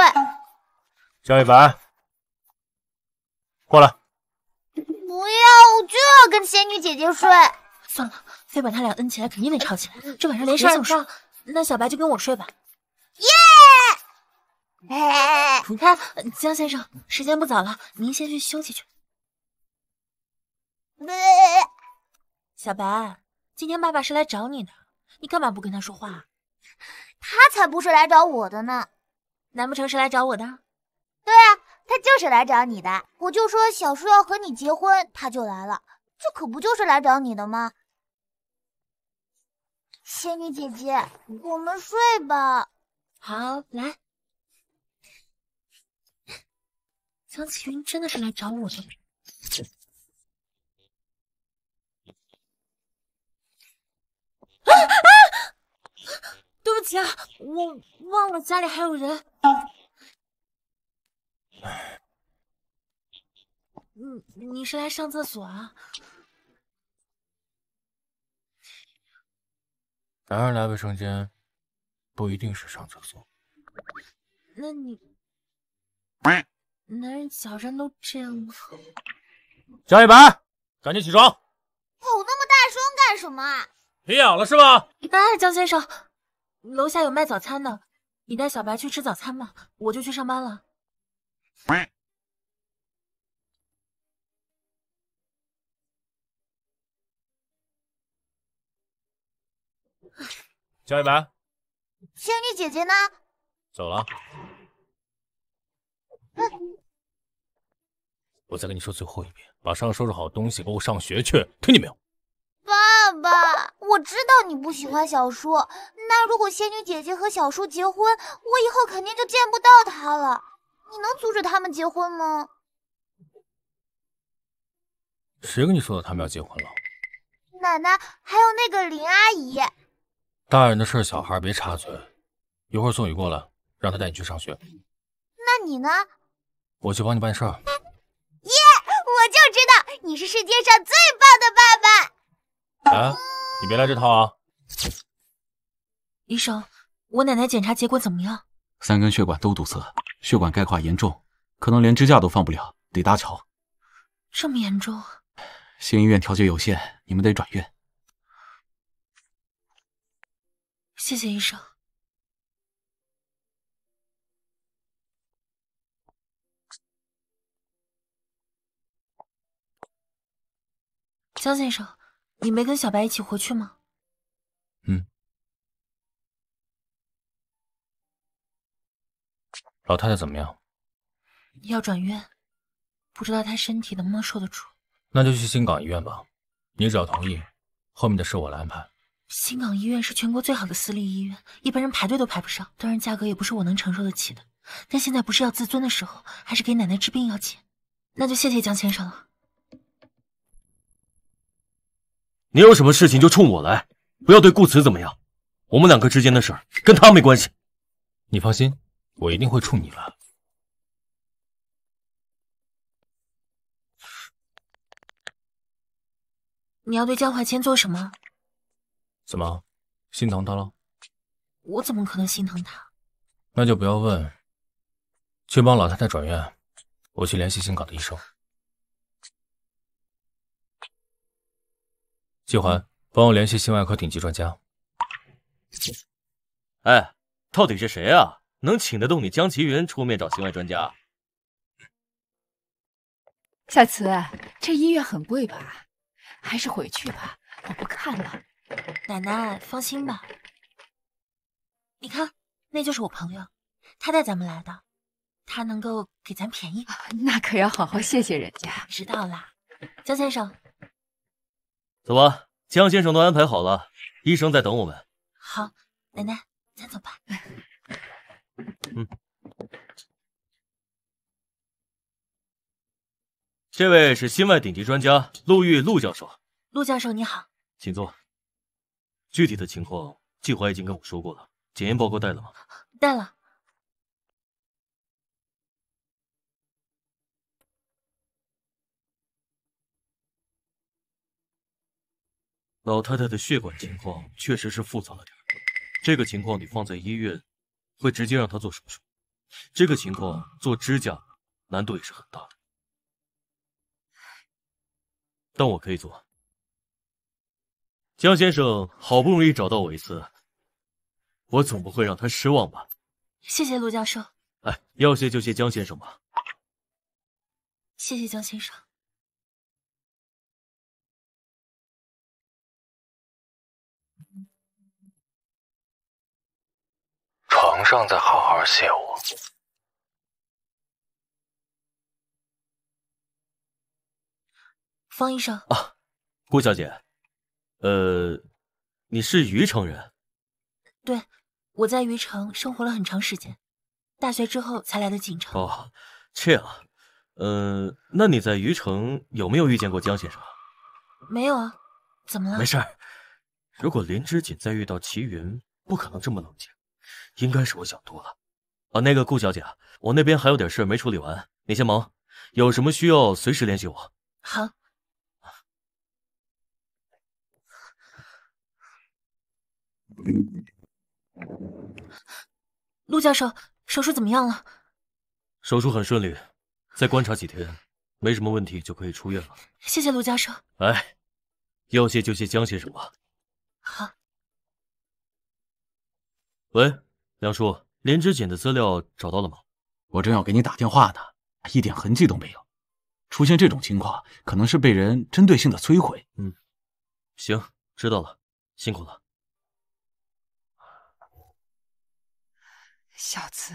江一白。过来，不要，我就要跟仙女姐姐睡。算了，非把他俩摁起来，肯定得吵起来。这晚上连谁想睡那小白就跟我睡吧。耶！你看，江先生，时间不早了，您先去休息去。小白，今天爸爸是来找你的，你干嘛不跟他说话？他才不是来找我的呢。难不成是来找我的？对啊，他就是来找你的，我就说小叔要和你结婚，他就来了，这可不就是来找你的吗？仙女姐姐，我们睡吧。好，来。江启云真的是来找我的。啊啊！对不起啊，我忘了家里还有人。你你是来上厕所啊？男人来卫生间不一定是上厕所。那你，喂，男人脚上都这样吗？江一白，赶紧起床！吼那么大声干什么啊？痒了是吧？哎，江先生，楼下有卖早餐的，你带小白去吃早餐吧，我就去上班了。江一白，仙女姐姐呢？走了。我再跟你说最后一遍，马上收拾好，东西给我上学去，听见没有？爸爸，我知道你不喜欢小叔，那如果仙女姐姐和小叔结婚，我以后肯定就见不到他了。你能阻止他们结婚吗？谁跟你说的他们要结婚了？奶奶，还有那个林阿姨。大人的事，小孩别插嘴。一会儿宋宇过来，让他带你去上学。那你呢？我去帮你办事儿。耶，我就知道你是世界上最棒的爸爸。啊，你别来这套啊！医生，我奶奶检查结果怎么样？三根血管都堵塞，血管钙化严重，可能连支架都放不了，得搭桥。这么严重？新医院条件有限，你们得转院。谢谢医生。江先生，你没跟小白一起回去吗？老太太怎么样？要转院，不知道她身体能不能受得住。那就去新港医院吧，你只要同意，后面的事我来安排。新港医院是全国最好的私立医院，一般人排队都排不上，当然价格也不是我能承受得起的。但现在不是要自尊的时候，还是给奶奶治病要紧。那就谢谢江先生了。你有什么事情就冲我来，不要对顾辞怎么样。我们两个之间的事，跟他没关系。你放心。我一定会冲你了。你要对江怀谦做什么？怎么，心疼他了？我怎么可能心疼他？那就不要问，去帮老太太转院，我去联系香港的医生。季环，帮我联系心外科顶级专家。哎，到底是谁啊？能请得动你江奇云出面找行外专家？小慈，这医院很贵吧？还是回去吧，我不看了。奶奶，放心吧。你看，那就是我朋友，他带咱们来的。他能够给咱便宜？那可要好好谢谢人家。知道了，江先生。走吧，江先生都安排好了，医生在等我们。好，奶奶，咱走吧。嗯，这位是心外顶级专家陆玉陆教授。陆教授你好，请坐。具体的情况，季华已经跟我说过了。检验报告带了吗？带了。老太太的血管情况确实是复杂了点，这个情况你放在医院。会直接让他做手术，这个情况做支架难度也是很大的，但我可以做。江先生好不容易找到我一次，我总不会让他失望吧？谢谢陆教授。哎，要谢就谢江先生吧。谢谢江先生。床上再好好谢我，方医生啊，顾小姐，呃，你是虞城人？对，我在虞城生活了很长时间，大学之后才来的锦城。哦，这样啊，呃，那你在虞城有没有遇见过江先生？没有，啊，怎么了？没事。如果林之锦再遇到齐云，不可能这么冷静。应该是我想多了。啊，那个顾小姐，我那边还有点事没处理完，你先忙。有什么需要随时联系我。好。陆教授，手术怎么样了？手术很顺利，再观察几天，没什么问题就可以出院了。谢谢陆教授。哎，要谢就谢江先生吧。好。喂。梁叔，连之锦的资料找到了吗？我正要给你打电话呢，一点痕迹都没有。出现这种情况，可能是被人针对性的摧毁。嗯，行，知道了，辛苦了。小慈，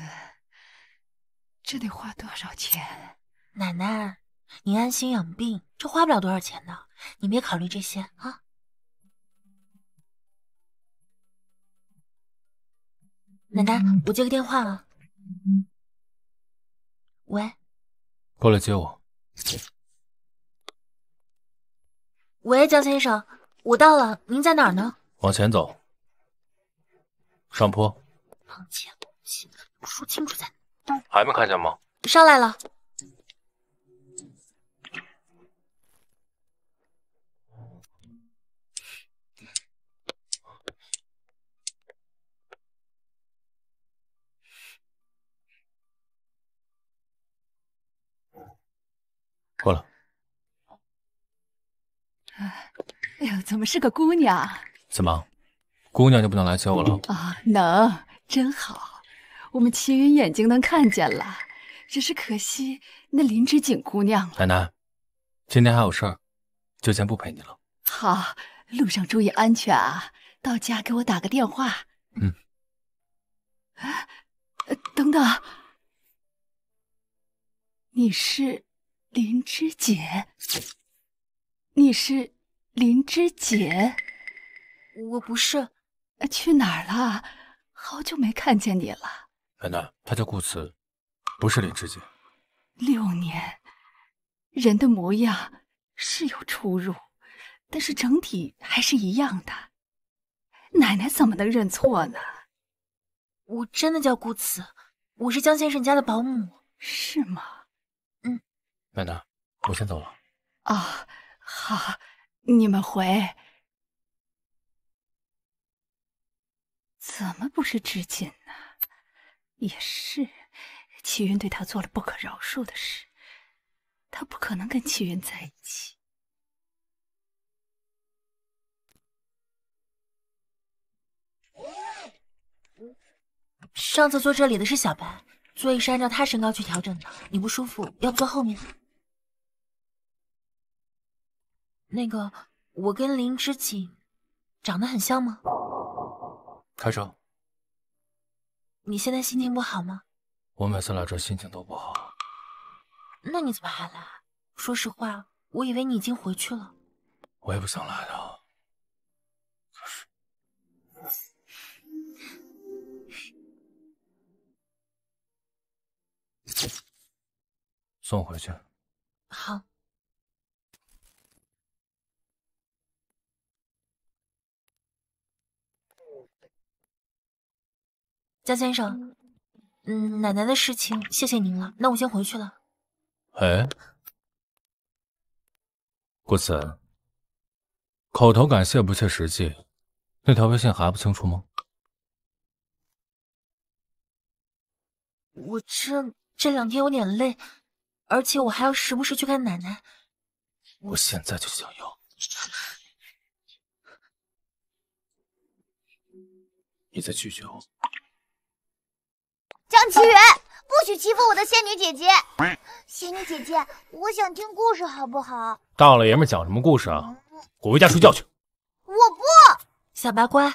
这得花多少钱？奶奶，你安心养病，这花不了多少钱的，你别考虑这些啊。奶奶，我接个电话啊。喂。过来接我。喂，江先生，我到了，您在哪儿呢？往前走，上坡。抱歉抱说清楚再。还没看见吗？上来了。哎呦，怎么是个姑娘？怎么，姑娘就不能来接我了？啊，能，真好，我们齐云眼睛能看见了，只是可惜那林之锦姑娘了。奶奶，今天还有事儿，就先不陪你了。好，路上注意安全啊！到家给我打个电话。嗯。等等，你是林之锦？你是？林之姐，我不是，去哪儿了？好久没看见你了。奶奶，她叫顾辞，不是林之姐。六年，人的模样是有出入，但是整体还是一样的。奶奶怎么能认错呢？我真的叫顾辞，我是江先生家的保姆，是吗？嗯。奶奶，我先走了。啊，好。你们回，怎么不是至锦呢？也是，齐云对他做了不可饶恕的事，他不可能跟齐云在一起。上次坐这里的是小白，座椅是按照他身高去调整的，你不舒服，要不坐后面。那个，我跟林之锦长得很像吗？开车。你现在心情不好吗？我每次来这心情都不好。那你怎么还来？说实话，我以为你已经回去了。我也不想来的，是。送我回去。好。江先生，嗯，奶奶的事情，谢谢您了。那我先回去了。哎，顾辞。口头感谢不切实际，那条微信还不清楚吗？我这这两天有点累，而且我还要时不时去看奶奶。我现在就想要。你在拒绝我？江奇源，不许欺负我的仙女姐姐！仙女姐姐，我想听故事，好不好？大老爷们讲什么故事啊？我回家睡觉去。我不。小白乖，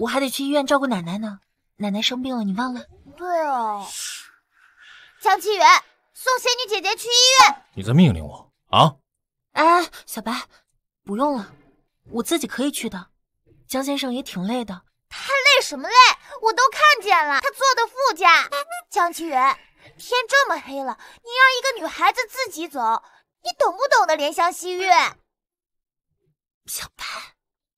我还得去医院照顾奶奶呢。奶奶生病了，你忘了？对哦。江奇源，送仙女姐姐去医院。你在命令我啊？哎，小白，不用了，我自己可以去的。江先生也挺累的。他累什么累？我都看见了，他坐的副驾。江其源，天这么黑了，你让一个女孩子自己走，你懂不懂得怜香惜玉？小白，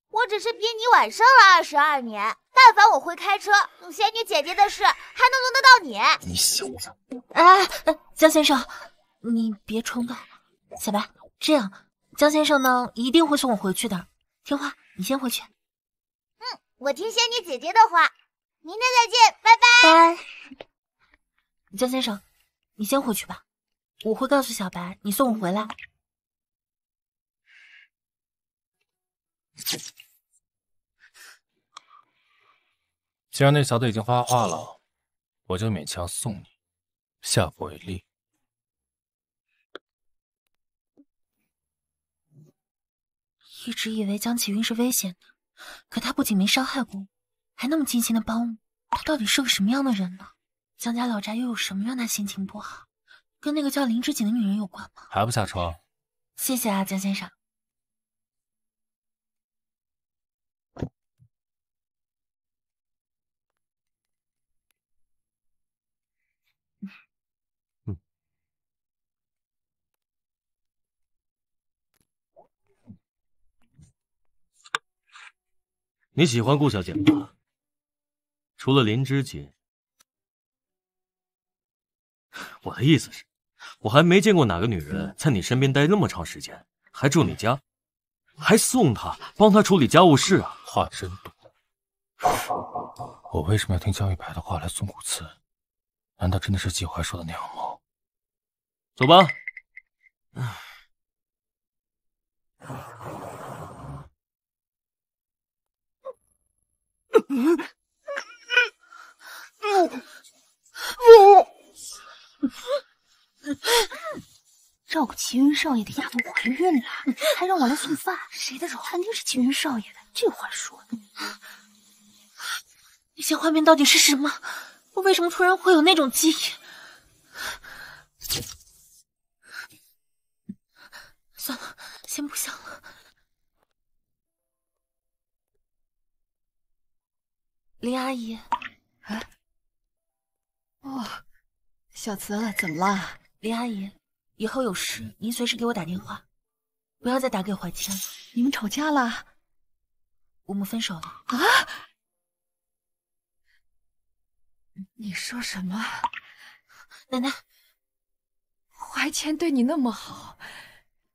我只是比你晚生了二十二年。但凡我会开车，仙女姐姐的事还能轮得到你？你小子！哎哎，江先生，你别冲动。小白，这样，江先生呢一定会送我回去的。听话，你先回去。我听仙女姐姐的话，明天再见，拜拜。江先生，你先回去吧，我会告诉小白你送我回来。既然那小子已经发话了，我就勉强送你，下不为例。一直以为江启云是危险的。可他不仅没伤害过我，还那么尽心的帮我，他到底是个什么样的人呢？江家老宅又有什么让他心情不好？跟那个叫林之锦的女人有关吗？还不下车？谢谢啊，江先生。你喜欢顾小姐吗？除了林之锦，我的意思是，我还没见过哪个女人在你身边待那么长时间，还住你家，还送她，帮她处理家务事啊！话真多。我为什么要听江玉白的话来送骨刺？难道真的是季怀说的那样吗？走吧。照顾齐云少爷的丫头怀孕了，还让我来送饭。谁的肉？肯定是齐云少爷的。这话说的，那些画面到底是什么？我为什么突然会有那种记忆？算了，先不想了。林阿姨，啊，哦，小慈，怎么了？林阿姨，以后有事您随时给我打电话，不要再打给怀谦了。你们吵架了？我们分手了？啊？你说什么？奶奶，怀谦对你那么好，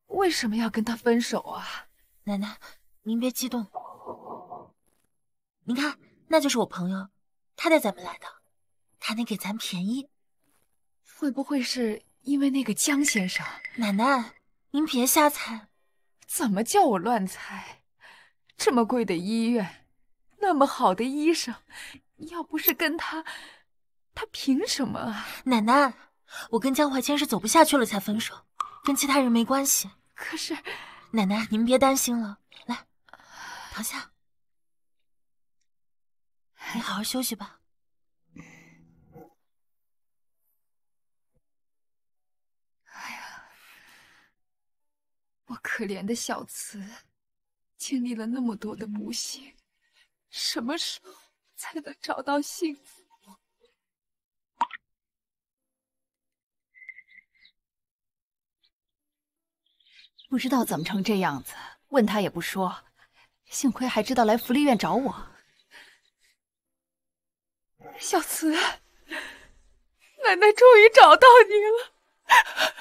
为什么要跟他分手啊？奶奶，您别激动，您看。那就是我朋友，他带咱们来的，他能给咱便宜？会不会是因为那个江先生？奶奶，您别瞎猜，怎么叫我乱猜？这么贵的医院，那么好的医生，要不是跟他，他凭什么啊？奶奶，我跟江怀谦是走不下去了才分手，跟其他人没关系。可是，奶奶，您别担心了，来，躺下。你好好休息吧。哎呀，我可怜的小慈，经历了那么多的不幸，什么时候才能找到幸福？不知道怎么成这样子，问他也不说，幸亏还知道来福利院找我。小慈，奶奶终于找到你了，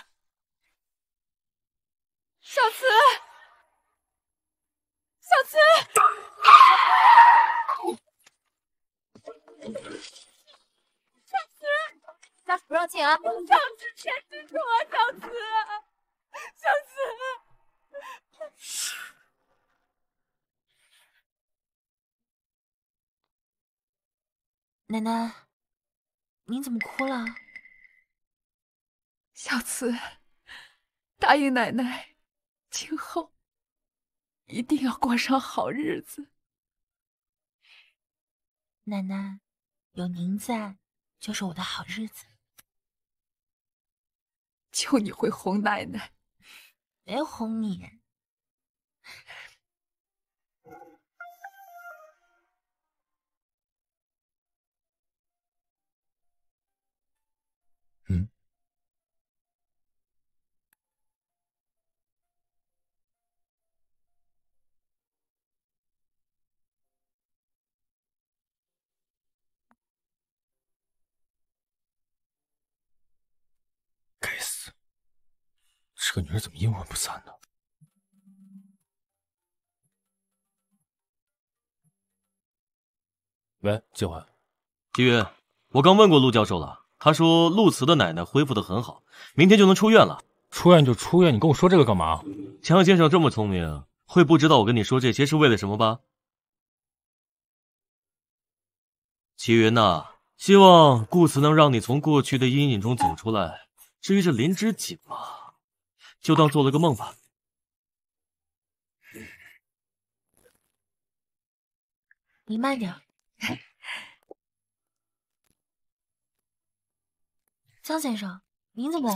小慈，小慈，小慈，家属不让进啊！小慈，谁欺负我小慈？小慈。奶奶，您怎么哭了？小慈，答应奶奶，今后一定要过上好日子。奶奶，有您在，就是我的好日子。就你会哄奶奶，没哄你。这个女人怎么阴魂不散呢？喂，静婚，齐云，我刚问过陆教授了，他说陆慈的奶奶恢复的很好，明天就能出院了。出院就出院，你跟我说这个干嘛？江先生这么聪明，会不知道我跟你说这些是为了什么吧？齐云呐，希望顾慈能让你从过去的阴影中走出来。至于这林之锦嘛……就当做了个梦吧。你慢点，江先生，您怎么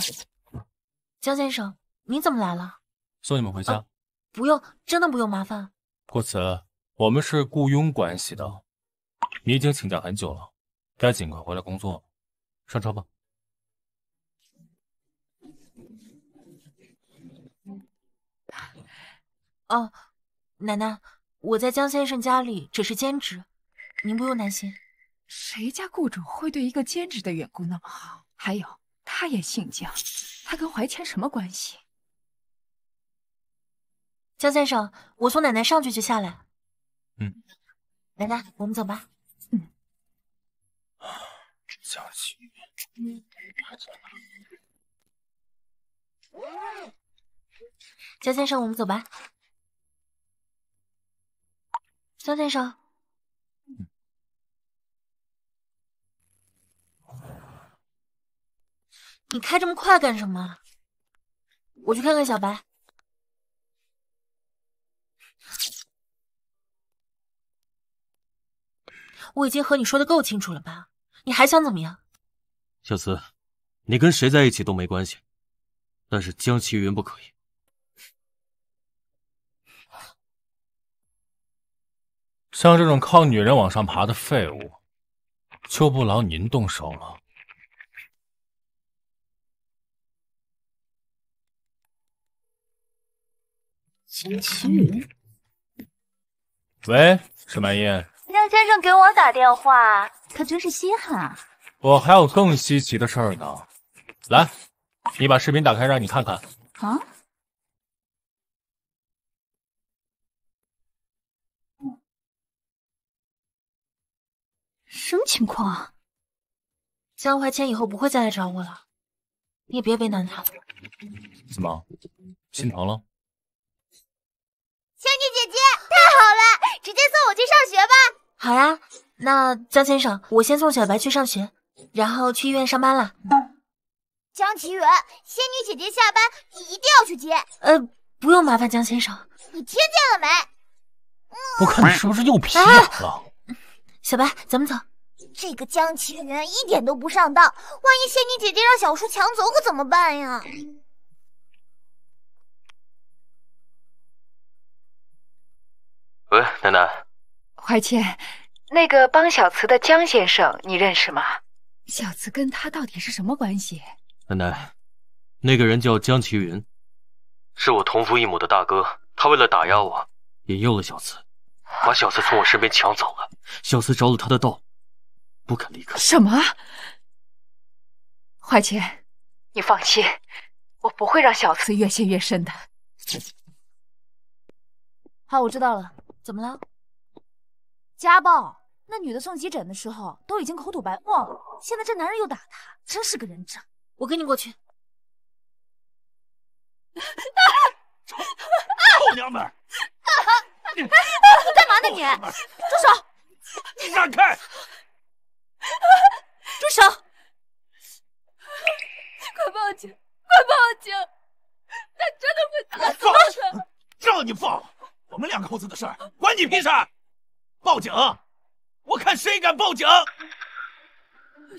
江先生，您怎么来了？送你们回家。不用，真的不用麻烦。顾辞，我们是雇佣关系的，你已经请假很久了，该尽快回来工作。上车吧。哦，奶奶，我在江先生家里只是兼职，您不用担心。谁家雇主会对一个兼职的员工那么好？还有，他也姓江，他跟怀谦什么关系？江先生，我送奶奶上去就下来。嗯，奶奶，我们走吧。嗯。江启江先生，我们走吧。江先生，你开这么快干什么？我去看看小白。我已经和你说的够清楚了吧？你还想怎么样？小慈，你跟谁在一起都没关系，但是江齐云不可以。像这种靠女人往上爬的废物，就不劳您动手了。星期五。喂，沈曼燕，江先生给我打电话，可真是稀罕啊！我还有更稀奇的事儿呢。来，你把视频打开，让你看看。啊？什么情况啊？江怀谦以后不会再来找我了，你也别为难他了。怎么心疼了？仙女姐姐太好了，直接送我去上学吧。好呀，那江先生，我先送小白去上学，然后去医院上班了。江奇远，仙女姐姐下班你一定要去接。呃，不用麻烦江先生。你听见了没？我看你是不是又皮痒了？小白，咱们走。这个江奇云一点都不上当，万一仙女姐姐让小叔抢走，可怎么办呀？喂，奶奶。怀谦，那个帮小慈的江先生，你认识吗？小慈跟他到底是什么关系？奶奶，那个人叫江奇云，是我同父异母的大哥。他为了打压我，引诱了小慈，把小慈从我身边抢走了。小慈着了他的道。不肯离开。什么？怀谦，你放心，我不会让小慈越陷越深的。好，我知道了。怎么了？家暴！那女的送急诊的时候都已经口吐白沫了，现在这男人又打她，真是个人渣！我跟你过去。臭娘们！你 干嘛呢？你住手！你让开！住手！快报警！快报警！他真的会打死让你放！我们两口子的事儿管你屁事！报警！我看谁敢报警！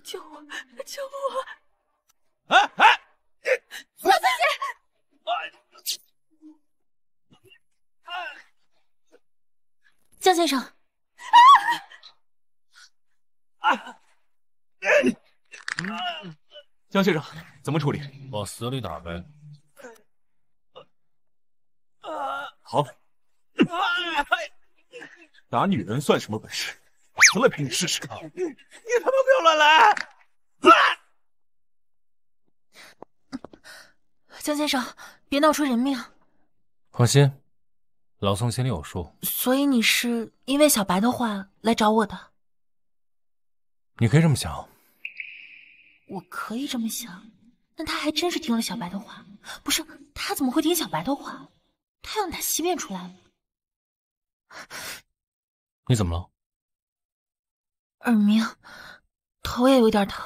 救我！救我！哎哎！三姐。江先生。江先生，怎么处理？往死里打呗！好。打女人算什么本事？我来陪你试试。你你他妈不要乱来！江先生，别闹出人命！放心，老宋心里有数。所以你是因为小白的话来找我的？你可以这么想。我可以这么想，但他还真是听了小白的话。不是，他怎么会听小白的话？太阳打西面出来了。你怎么了？耳鸣，头也有点疼。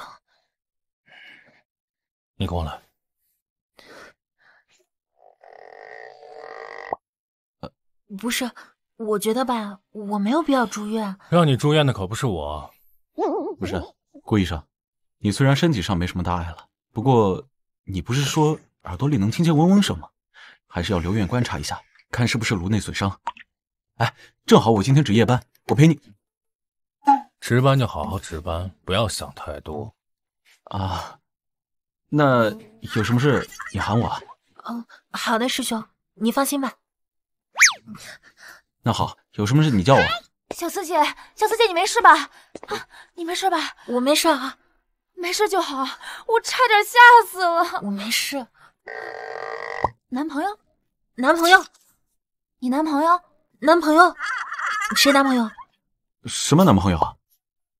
你跟我来。不是，我觉得吧，我没有必要住院。让你住院的可不是我，不是，顾医生。你虽然身体上没什么大碍了，不过你不是说耳朵里能听见嗡嗡声吗？还是要留院观察一下，看是不是颅内损伤。哎，正好我今天值夜班，我陪你。值班就好好值班，不要想太多。啊，那有什么事你喊我。哦，好的，师兄，你放心吧。那好，有什么事你叫我。小四姐，小四姐，你没事吧？啊，你没事吧？我没事啊。没事就好，我差点吓死了。我没事。男朋友？男朋友？你男朋友？男朋友？谁男朋友？什么男朋友？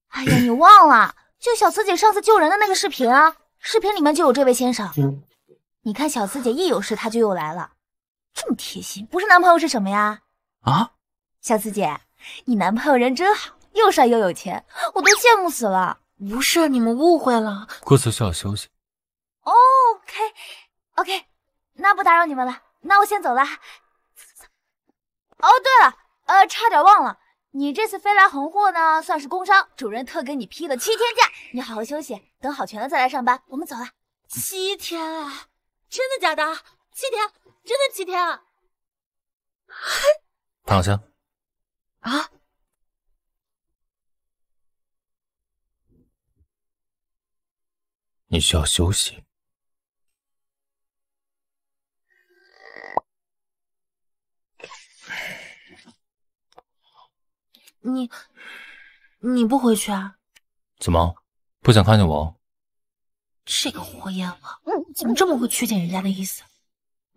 哎呀，你忘了，就小慈姐上次救人的那个视频啊，视频里面就有这位先生。你看小慈姐一有事他就又来了，这么贴心，不是男朋友是什么呀？啊？小慈姐，你男朋友人真好，又帅又有钱，我都羡慕死了。不是，你们误会了。顾辞需要休息。OK OK，那不打扰你们了，那我先走了。哦，对了，呃，差点忘了，你这次飞来横祸呢，算是工伤，主任特给你批了七天假，你好好休息，等好全了再来上班。我们走了。七天啊？真的假的？七天？真的七天啊？躺下。啊？你需要休息。你你不回去啊？怎么不想看见我？这个霍言，怎么这么会曲解人家的意思？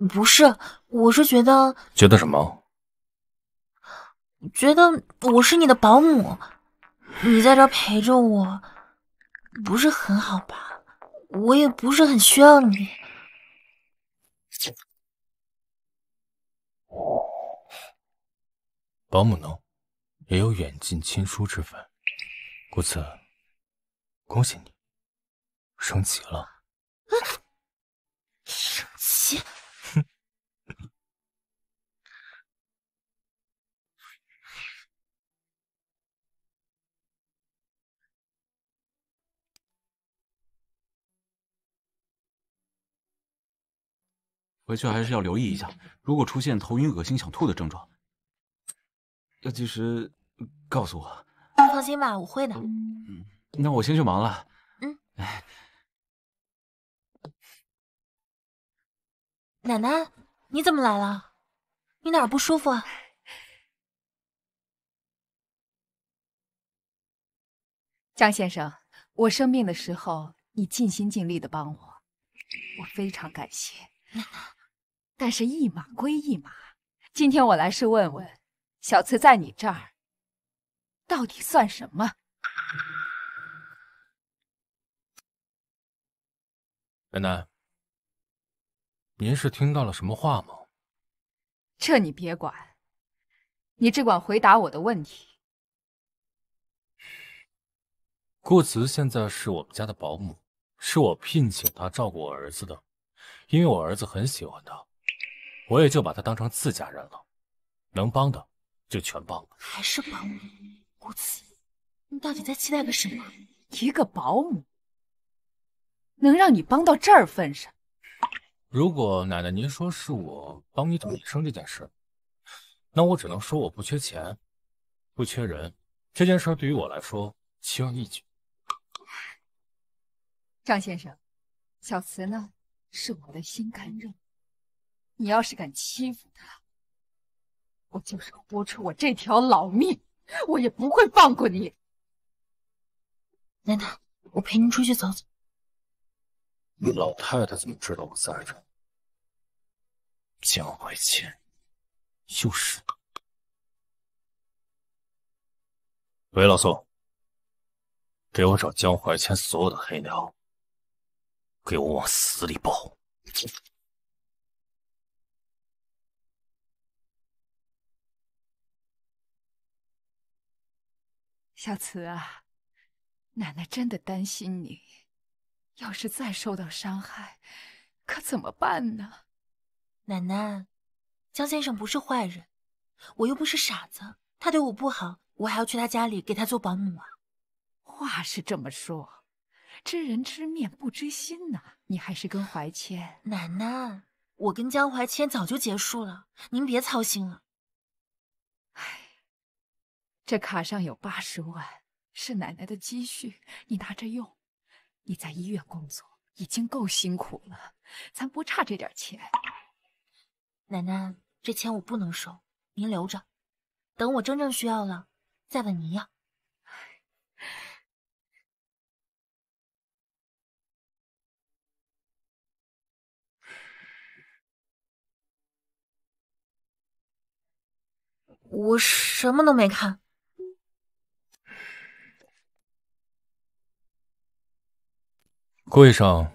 不是，我是觉得觉得什么？觉得我是你的保姆，你在这陪着我，不是很好吧？我也不是很需要你。保姆能，也有远近亲疏之分，故此，恭喜你，升级了。升级？回去还是要留意一下，如果出现头晕、恶心、想吐的症状，要及时告诉我。放心吧，我会的。那我先去忙了。嗯。奶奶，你怎么来了？你哪不舒服啊？张先生，我生病的时候，你尽心尽力的帮我，我非常感谢。但是一码归一码，今天我来是问问小慈在你这儿到底算什么？奶奶，您是听到了什么话吗？这你别管，你只管回答我的问题。顾慈现在是我们家的保姆，是我聘请她照顾我儿子的，因为我儿子很喜欢她。我也就把他当成自家人了，能帮的就全帮了。还是保姆？顾辞，你到底在期待个什么？一个保姆能让你帮到这儿份上？如果奶奶您说是我帮你找医生这件事，那我只能说我不缺钱，不缺人，这件事对于我来说轻而易举。张先生，小慈呢是我的心肝肉。你要是敢欺负他，我就是豁出我这条老命，我也不会放过你。奶奶，我陪您出去走走。老太太怎么知道我在这？江怀谦，又是。喂，老宋，给我找江怀谦所有的黑料，给我往死里报。小慈啊，奶奶真的担心你，要是再受到伤害，可怎么办呢？奶奶，江先生不是坏人，我又不是傻子，他对我不好，我还要去他家里给他做保姆啊。话是这么说，知人知面不知心呐，你还是跟怀谦。奶奶，我跟江怀谦早就结束了，您别操心了。这卡上有八十万，是奶奶的积蓄，你拿着用。你在医院工作已经够辛苦了，咱不差这点钱。奶奶，这钱我不能收，您留着，等我真正需要了再问您要。我什么都没看。顾医生，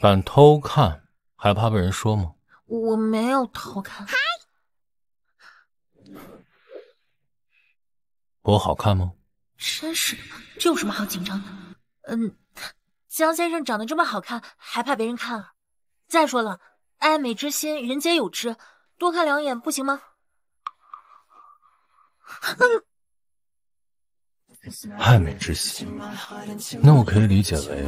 敢偷看还怕被人说吗？我没有偷看。嗨，我好看吗？真是的，这有什么好紧张的？嗯，江先生长得这么好看，还怕别人看啊？再说了，爱美之心，人皆有之，多看两眼不行吗？嗯。暧昧之心，那我可以理解为，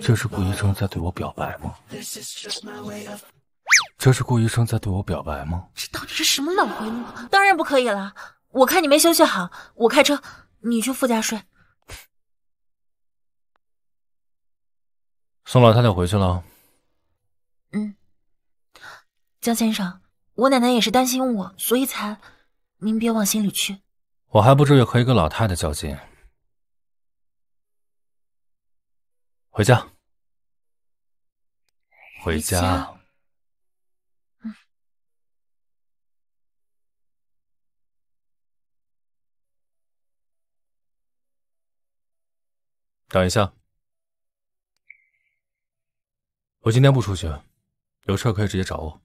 这是顾医生在对我表白吗？这是顾医生在对我表白吗？这到底是什么脑回路？当然不可以了。我看你没休息好，我开车，你去副驾睡。送老太太回去了。嗯，江先生，我奶奶也是担心我，所以才，您别往心里去。我还不至于和一个老太太较劲。回家。回家。嗯。等一下，我今天不出去，有事可以直接找我。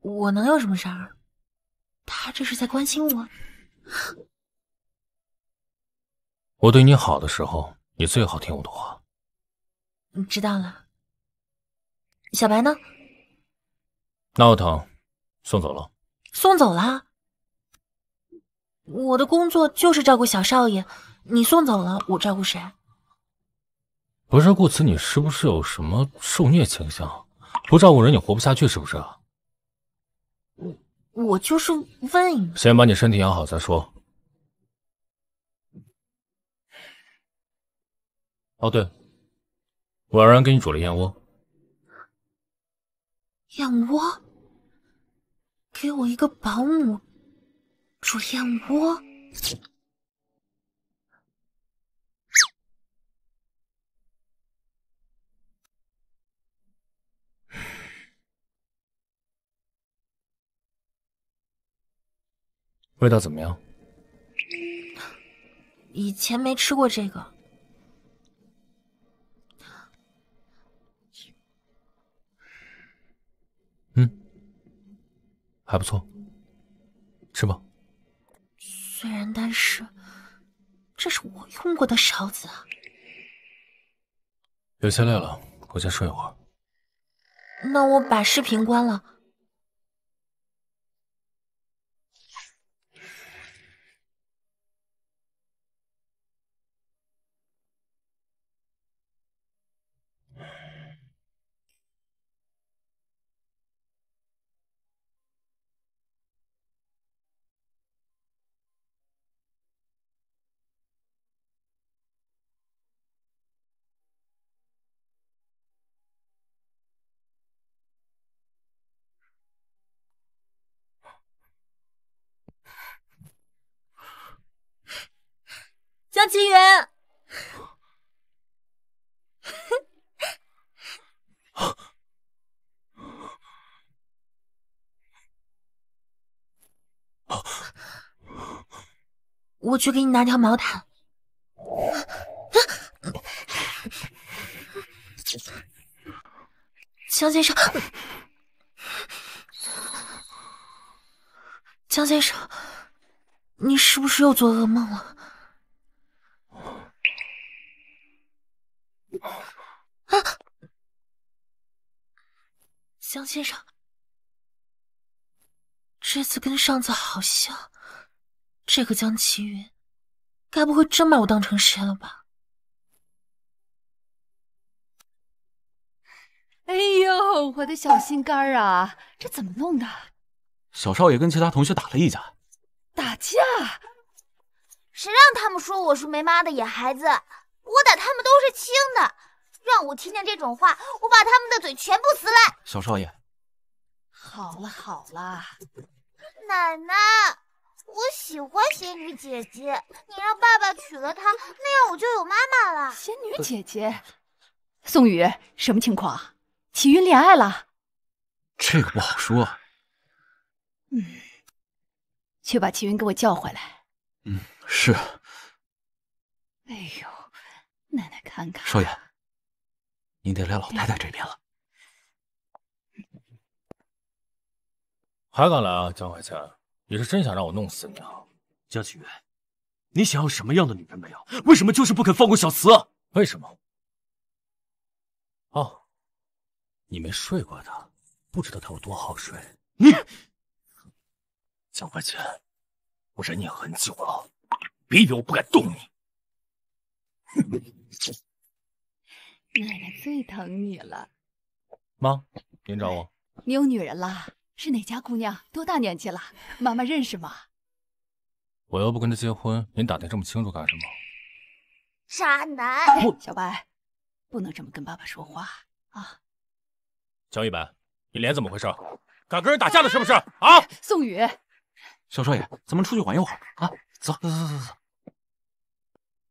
我能有什么事儿？他这是在关心我。我对你好的时候，你最好听我的话。知道了。小白呢？闹腾，送走了。送走了？我的工作就是照顾小少爷，你送走了，我照顾谁？不是顾辞，你是不是有什么受虐倾向？不照顾人你活不下去是不是？我我就是问一。先把你身体养好再说。哦对，我让人给你煮了燕窝。燕窝？给我一个保姆煮燕窝？味道怎么样？以前没吃过这个。还不错，吃吧。虽然，但是这是我用过的勺子啊。有些累了，我先睡一会儿。那我把视频关了。我去给你拿条毛毯。江先生，江先生，你是不是又做噩梦了？江先生，这次跟上次好像，这个江齐云，该不会真把我当成谁了吧？哎呦，我的小心肝啊，这怎么弄的？小少爷跟其他同学打了一架。打架？谁让他们说我是没妈的野孩子，我打他们都是轻的。让我听见这种话，我把他们的嘴全部撕烂！小少爷，好了好了，奶奶，我喜欢仙女姐姐，你让爸爸娶了她，那样我就有妈妈了。仙女姐姐，宋宇，什么情况？齐云恋爱了？这个不好说。嗯，去把齐云给我叫回来。嗯，是。哎呦，奶奶看看。少爷。你得来老太太这边了，还敢来啊，江怀谦！你是真想让我弄死你啊，江启元！你想要什么样的女人没有？为什么就是不肯放过小慈啊？为什么？哦，你没睡过她，不知道她有多好睡。你，江怀谦，我忍你很久了，别以为我不敢动你。哼！奶奶最疼你了，妈，您找我。你有女人了？是哪家姑娘？多大年纪了？妈妈认识吗？我又不跟她结婚，您打听这么清楚干什么？渣男！小白，不能这么跟爸爸说话啊！江一白，你脸怎么回事？敢跟人打架了是不是？啊！宋宇，小少爷，咱们出去玩一会儿啊！走走走走走。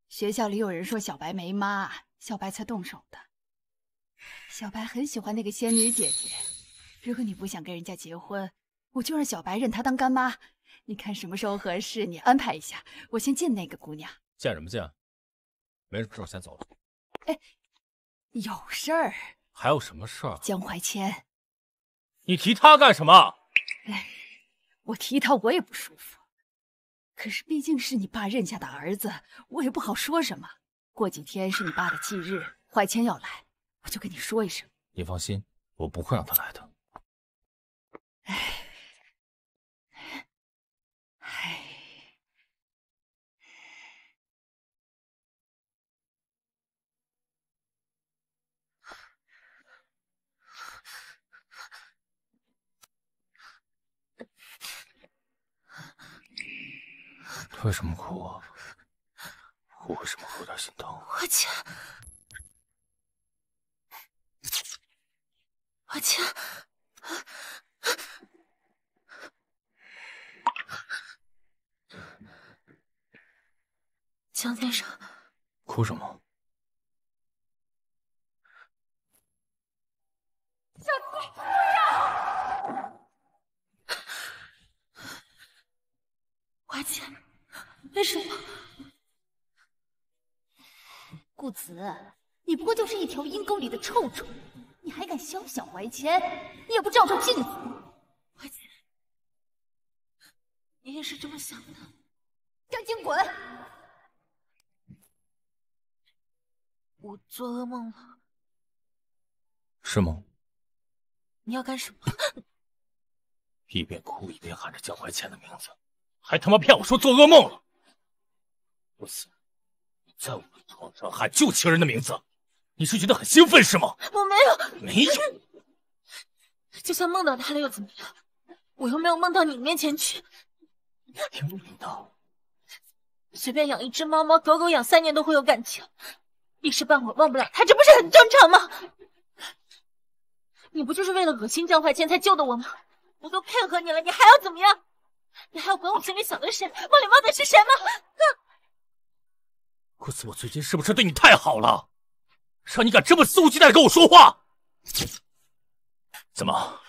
学校里有人说小白没妈。小白才动手的。小白很喜欢那个仙女姐姐。如果你不想跟人家结婚，我就让小白认她当干妈。你看什么时候合适，你安排一下。我先见那个姑娘。见什么见？没事，我先走了。哎，有事儿。还有什么事儿？江怀谦，你提他干什么？哎，我提他我也不舒服。可是毕竟是你爸认下的儿子，我也不好说什么。过几天是你爸的忌日，怀谦要来，我就跟你说一声。你放心，我不会让他来的。为什么哭？我为什么有点心疼？我千，我千，江先生，哭什么？小七，不要！万姐，为什么？顾辞，你不过就是一条阴沟里的臭虫，你还敢肖想怀扈，你也不照照镜子！怀谦，你也是这么想的？赶紧滚！我做噩梦了。是吗？你要干什么？一边哭一边喊着江怀谦的名字，还他妈骗我说做噩梦了！顾在我们床上喊旧情人的名字，你是觉得很兴奋是吗？我没有，没有。就算梦到他了又怎么样？我又没有梦到你面前去。不听到？随便养一只猫猫狗狗，养三年都会有感情，一时半会忘不了他，这不是很正常吗？你不就是为了恶心江怀谦才救的我吗？我都配合你了，你还要怎么样？你还要管我心里想的是谁，梦里梦的是谁吗？哼。顾司，我最近是不是对你太好了，让你敢这么肆无忌惮跟我说话？怎么，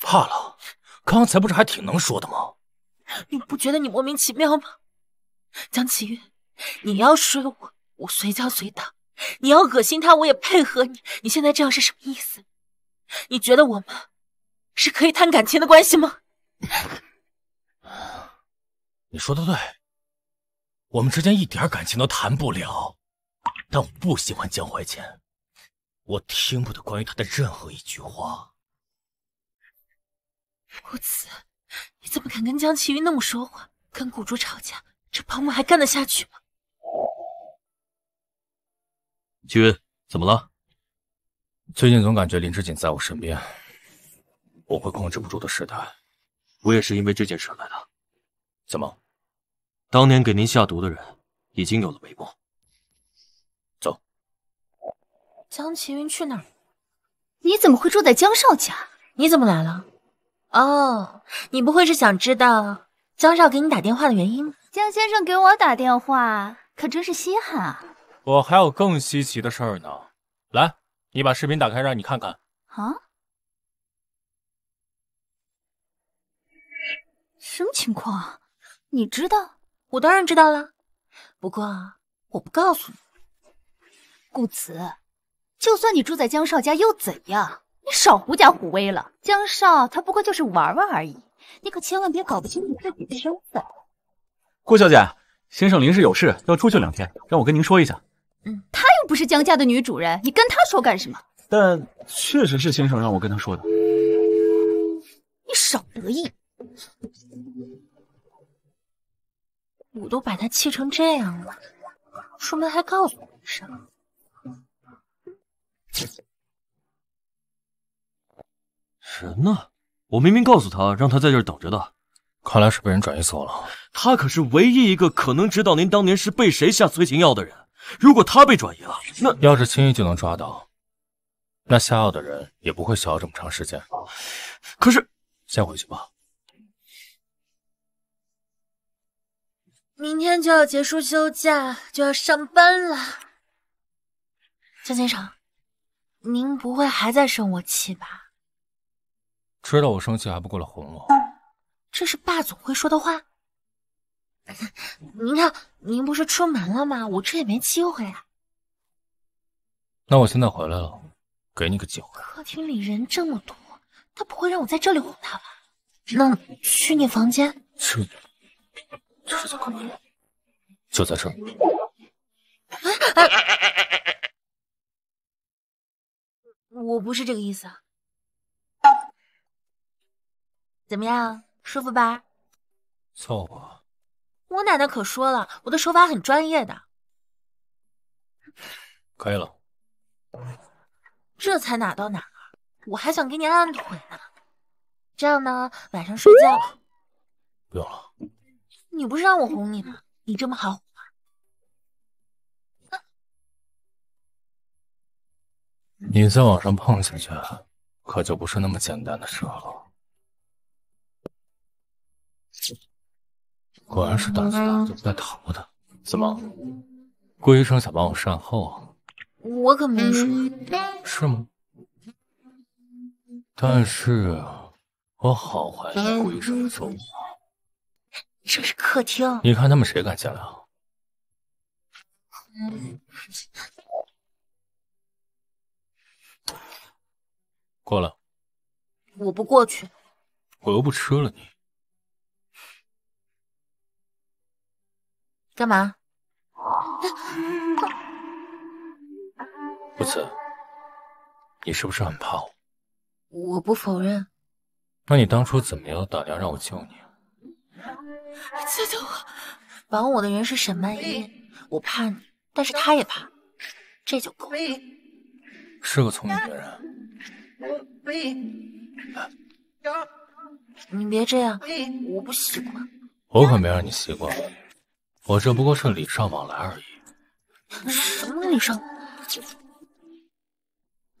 怕了？刚才不是还挺能说的吗？你不觉得你莫名其妙吗？江启月，你要睡我，我随叫随到；你要恶心他，我也配合你。你现在这样是什么意思？你觉得我们是可以谈感情的关系吗？你说的对。我们之间一点感情都谈不了，但我不喜欢江怀瑾，我听不得关于他的任何一句话。顾辞，你怎么敢跟江启云那么说话，跟谷珠吵架，这保姆还干得下去吗？启云，怎么了？最近总感觉林志锦在我身边，我会控制不住的试探。我也是因为这件事来的，怎么？当年给您下毒的人已经有了眉目。走。江齐云去哪儿你怎么会住在江少家？你怎么来了？哦，你不会是想知道江少给你打电话的原因江先生给我打电话可真是稀罕啊。我还有更稀奇的事儿呢。来，你把视频打开，让你看看。啊？什么情况？你知道？我当然知道了，不过我不告诉你。顾辞，就算你住在江少家又怎样？你少狐假虎威了。江少他不过就是玩玩而已，你可千万别搞不清楚自己的身份。顾小姐，先生临时有事要出去两天，让我跟您说一下。嗯，他又不是江家的女主人，你跟他说干什么？但确实是先生让我跟他说的。你少得意。我都把他气成这样了，出门还告诉我一声。人呢？我明明告诉他，让他在这儿等着的。看来是被人转移走了。他可是唯一一个可能知道您当年是被谁下催情药的人。如果他被转移了，那要是轻易就能抓到，那下药的人也不会需要这么长时间。可是，先回去吧。明天就要结束休假，就要上班了。江先生，您不会还在生我气吧？知道我生气还不过来哄我，这是霸总会说的话。您看，您不是出门了吗？我这也没机会啊。那我现在回来了，给你个机会。客厅里人这么多，他不会让我在这里哄他吧？那去你房间。去。就是在干嘛？就在这儿。我不是这个意思。怎么样，舒服吧？凑合。我奶奶可说了，我的手法很专业的。可以了。这才哪到哪？我还想给你按按腿呢。这样呢，晚上睡觉。不用了。你不是让我哄你吗？你这么好哄你再往上碰下去，可就不是那么简单的事了。果然是胆子大就带逃的。怎么，顾医生想帮我善后？啊？我可没。说。是吗？但是，我好怀疑顾医生的说法。这是客厅。你看他们谁敢进来啊？过来。我不过去。我又不吃了你。干嘛？不辞，你是不是很怕我？我不否认。那你当初怎么有胆量让我救你？救救我！绑我的人是沈曼依，我怕你，但是她也怕，这就够了。是个聪明的人。你别这样，我不习惯。我可没让你习惯，我这不过是礼尚往来而已。什么礼尚？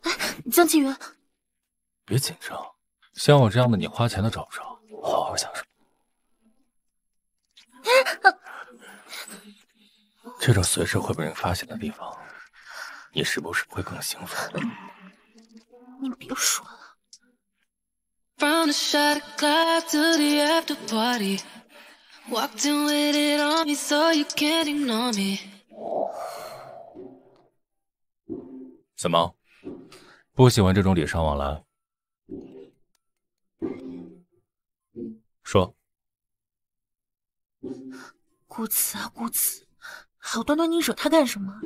哎，江启云。别紧张，像我这样的你花钱都找不着，好好享受。这种随时会被人发现的地方，你是不是会更兴奋？你别说了。怎么，不喜欢这种礼尚往来？说。顾辞啊，顾辞，好端端你惹他干什么？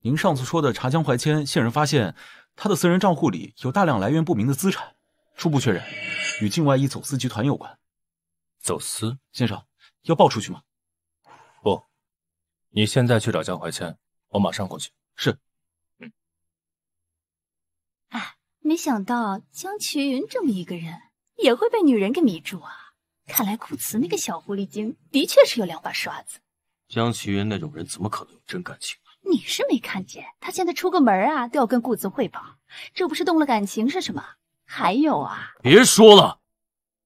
您上次说的查江怀谦，现人发现他的私人账户里有大量来源不明的资产，初步确认与境外一走私集团有关。走私先生，要报出去吗？不，你现在去找江怀谦，我马上过去。是。哎，没想到江祁云这么一个人也会被女人给迷住啊。看来顾辞那个小狐狸精的确是有两把刷子。江启云那种人怎么可能有真感情？你是没看见，他现在出个门啊都要跟顾辞汇报，这不是动了感情是什么？还有啊，别说了，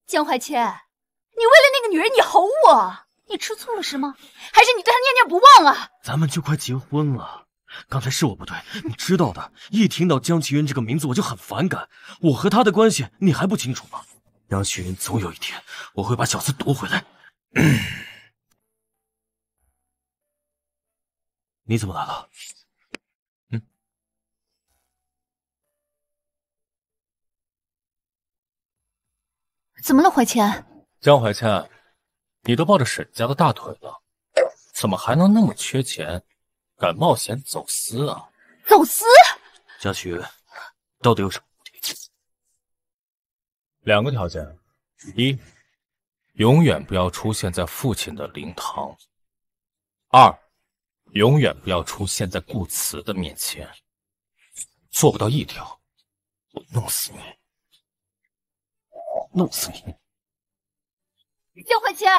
江怀谦，你为了那个女人你吼我，你吃醋了是吗？还是你对他念念不忘啊？咱们就快结婚了，刚才是我不对，你知道的，一听到江启云这个名字我就很反感，我和他的关系你还不清楚吗？杨云总有一天我会把小司夺回来。你怎么来了？嗯？怎么了，怀谦？江怀谦，你都抱着沈家的大腿了，怎么还能那么缺钱，敢冒险走私啊？走私？杨群，到底有什么？两个条件：一，永远不要出现在父亲的灵堂；二，永远不要出现在顾辞的面前。做不到一条，我弄死你！弄死你！江怀谦，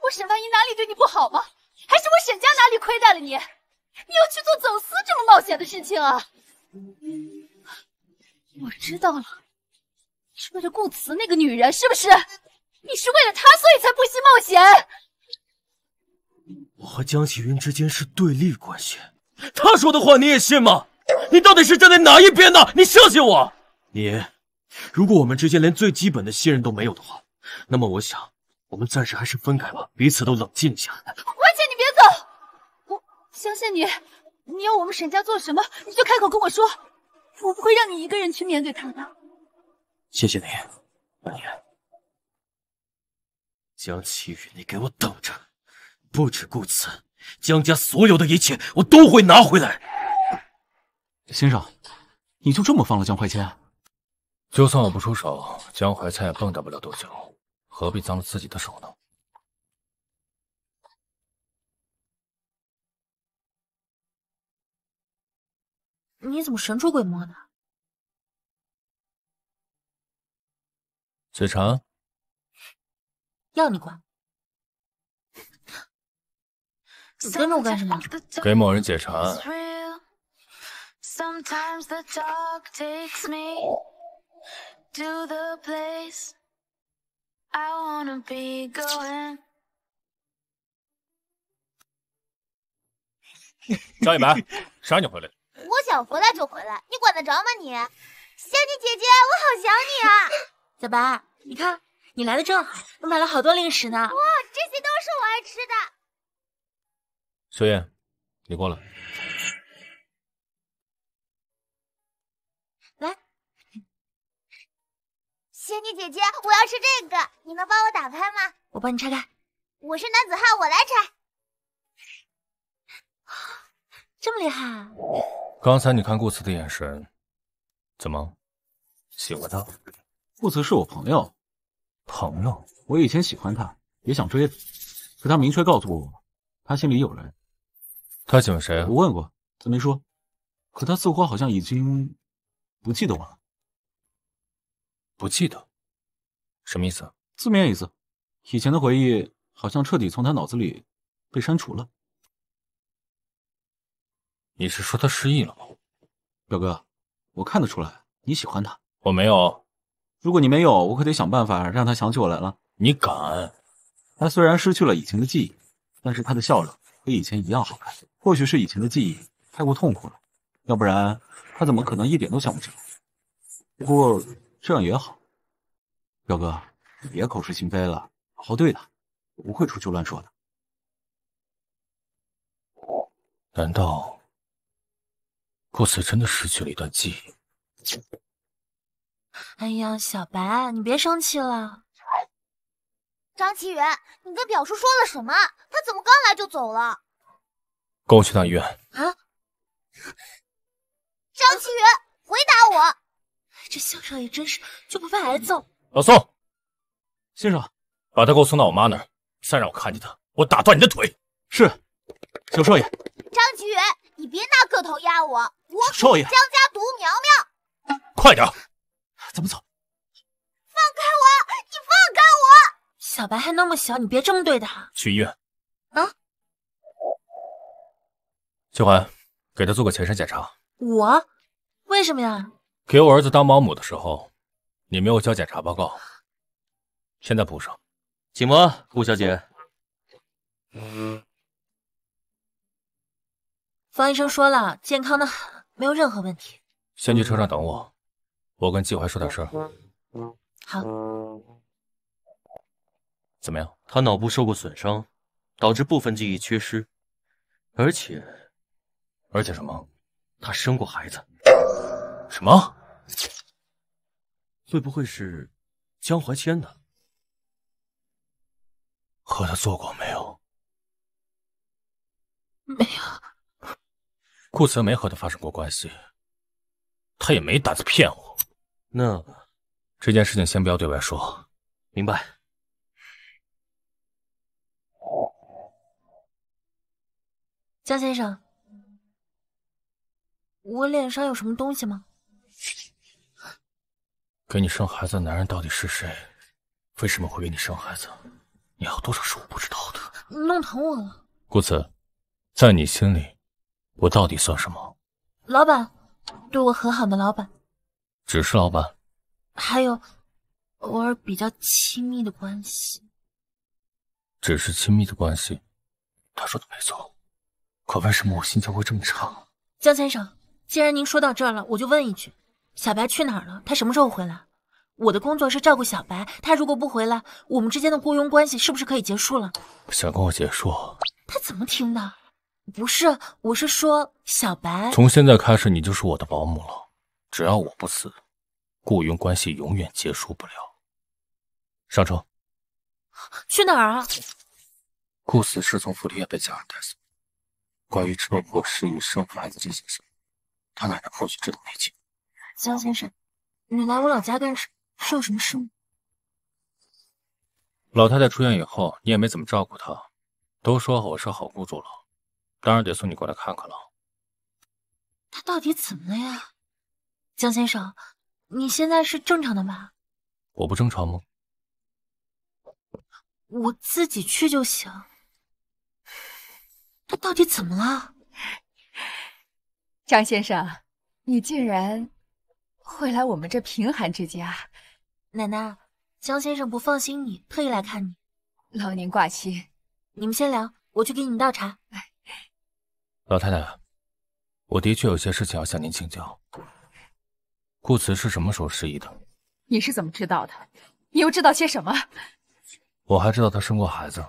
我沈万一哪里对你不好吗？还是我沈家哪里亏待了你？你要去做走私这么冒险的事情啊？我知道了。是为了顾辞那个女人，是不是？你是为了她，所以才不惜冒险。我和江启云之间是对立关系，他说的话你也信吗？你到底是站在哪一边呢？你相信我？你，如果我们之间连最基本的信任都没有的话，那么我想，我们暂时还是分开吧，彼此都冷静一下。文姐，你别走，我相信你。你要我们沈家做什么，你就开口跟我说，我不会让你一个人去面对他的。谢谢你，江启宇，你给我等着！不止顾此，江家所有的一切，我都会拿回来。先生，你就这么放了江怀千？就算我不出手，江怀千也蹦跶不了多久，何必脏了自己的手呢？你怎么神出鬼没的？嘴馋，要你管！你跟着我干什么？给某人解馋。张一白，啥你回来我想回来就回来，你管得着吗你？仙女姐姐，我好想你啊！小白，你看，你来的正好，我买了好多零食呢。哇，这些都是我爱吃的。秀燕，你过来。来，仙女姐姐，我要吃这个，你能帮我打开吗？我帮你拆开。我是男子汉，我来拆。这么厉害啊！刚才你看顾辞的眼神，怎么，喜欢他？顾辞是我朋友，朋友。我以前喜欢他，也想追他，可他明确告诉过我，他心里有人。他喜欢谁啊？我问过，他没说。可他似乎好像已经不记得我了。不记得？什么意思？字面意思。以前的回忆好像彻底从他脑子里被删除了。你是说他失忆了吗？表哥，我看得出来你喜欢他。我没有。如果你没有，我可得想办法让他想起我来了。你敢？他虽然失去了以前的记忆，但是他的笑容和以前一样好看。或许是以前的记忆太过痛苦了，要不然他怎么可能一点都想不起来？不过这样也好，表哥，你别口是心非了，好好对他，不会出去乱说的。难道顾辞真的失去了一段记忆？哎呀，小白，你别生气了。张启云，你跟表叔说了什么？他怎么刚来就走了？跟我去趟医院。啊？张启云，回答我。这小少爷真是就不怕挨揍？老宋，先生，把他给我送到我妈那儿，再让我看见他，我打断你的腿。是。小少爷。张启云，你别拿个头压我，我少爷江家独苗苗。快点。怎么走？放开我！你放开我！小白还那么小，你别这么对他。去医院。啊？小环，给他做个全身检查。我？为什么呀？给我儿子当保姆的时候，你没有交检查报告，现在补上。请吧，顾小姐。嗯。方医生说了，健康的很，没有任何问题。先去车上等我。我跟季淮说点事儿。好。怎么样？他脑部受过损伤，导致部分记忆缺失，而且，而且什么？他生过孩子。什么？会不会是江淮签的？和他做过没有？没有。顾辞没和他发生过关系，他也没胆子骗我。那，这件事情先不要对外说。明白。江先生，我脸上有什么东西吗？给你生孩子的男人到底是谁？为什么会给你生孩子？你要多少是我不知道的。弄疼我了。顾辞，在你心里，我到底算什么？老板，对我很好的老板。只是老板，还有偶尔比较亲密的关系。只是亲密的关系，他说的没错。可为什么我心情会这么差？江先生，既然您说到这儿了，我就问一句：小白去哪儿了？他什么时候回来？我的工作是照顾小白，他如果不回来，我们之间的雇佣关系是不是可以结束了？想跟我结束？他怎么听的？不是，我是说小白。从现在开始，你就是我的保姆了。只要我不死，雇佣关系永远结束不了。上车。去哪儿啊？顾思是从福利院被家人带走，关于车祸失忆、生孩子这些事，他奶奶或许知道内情。江先生，你来我老家干什么？是有什么事吗？老太太出院以后，你也没怎么照顾她，都说我是好雇主了，当然得送你过来看看了。她到底怎么了呀？江先生，你现在是正常的吧？我不正常吗？我自己去就行。他到底怎么了？江先生，你竟然会来我们这贫寒之家。奶奶，江先生不放心你，特意来看你。劳您挂心，你们先聊，我去给你们倒茶。老太太，我的确有些事情要向您请教。顾辞是什么时候失忆的？你是怎么知道的？你又知道些什么？我还知道她生过孩子。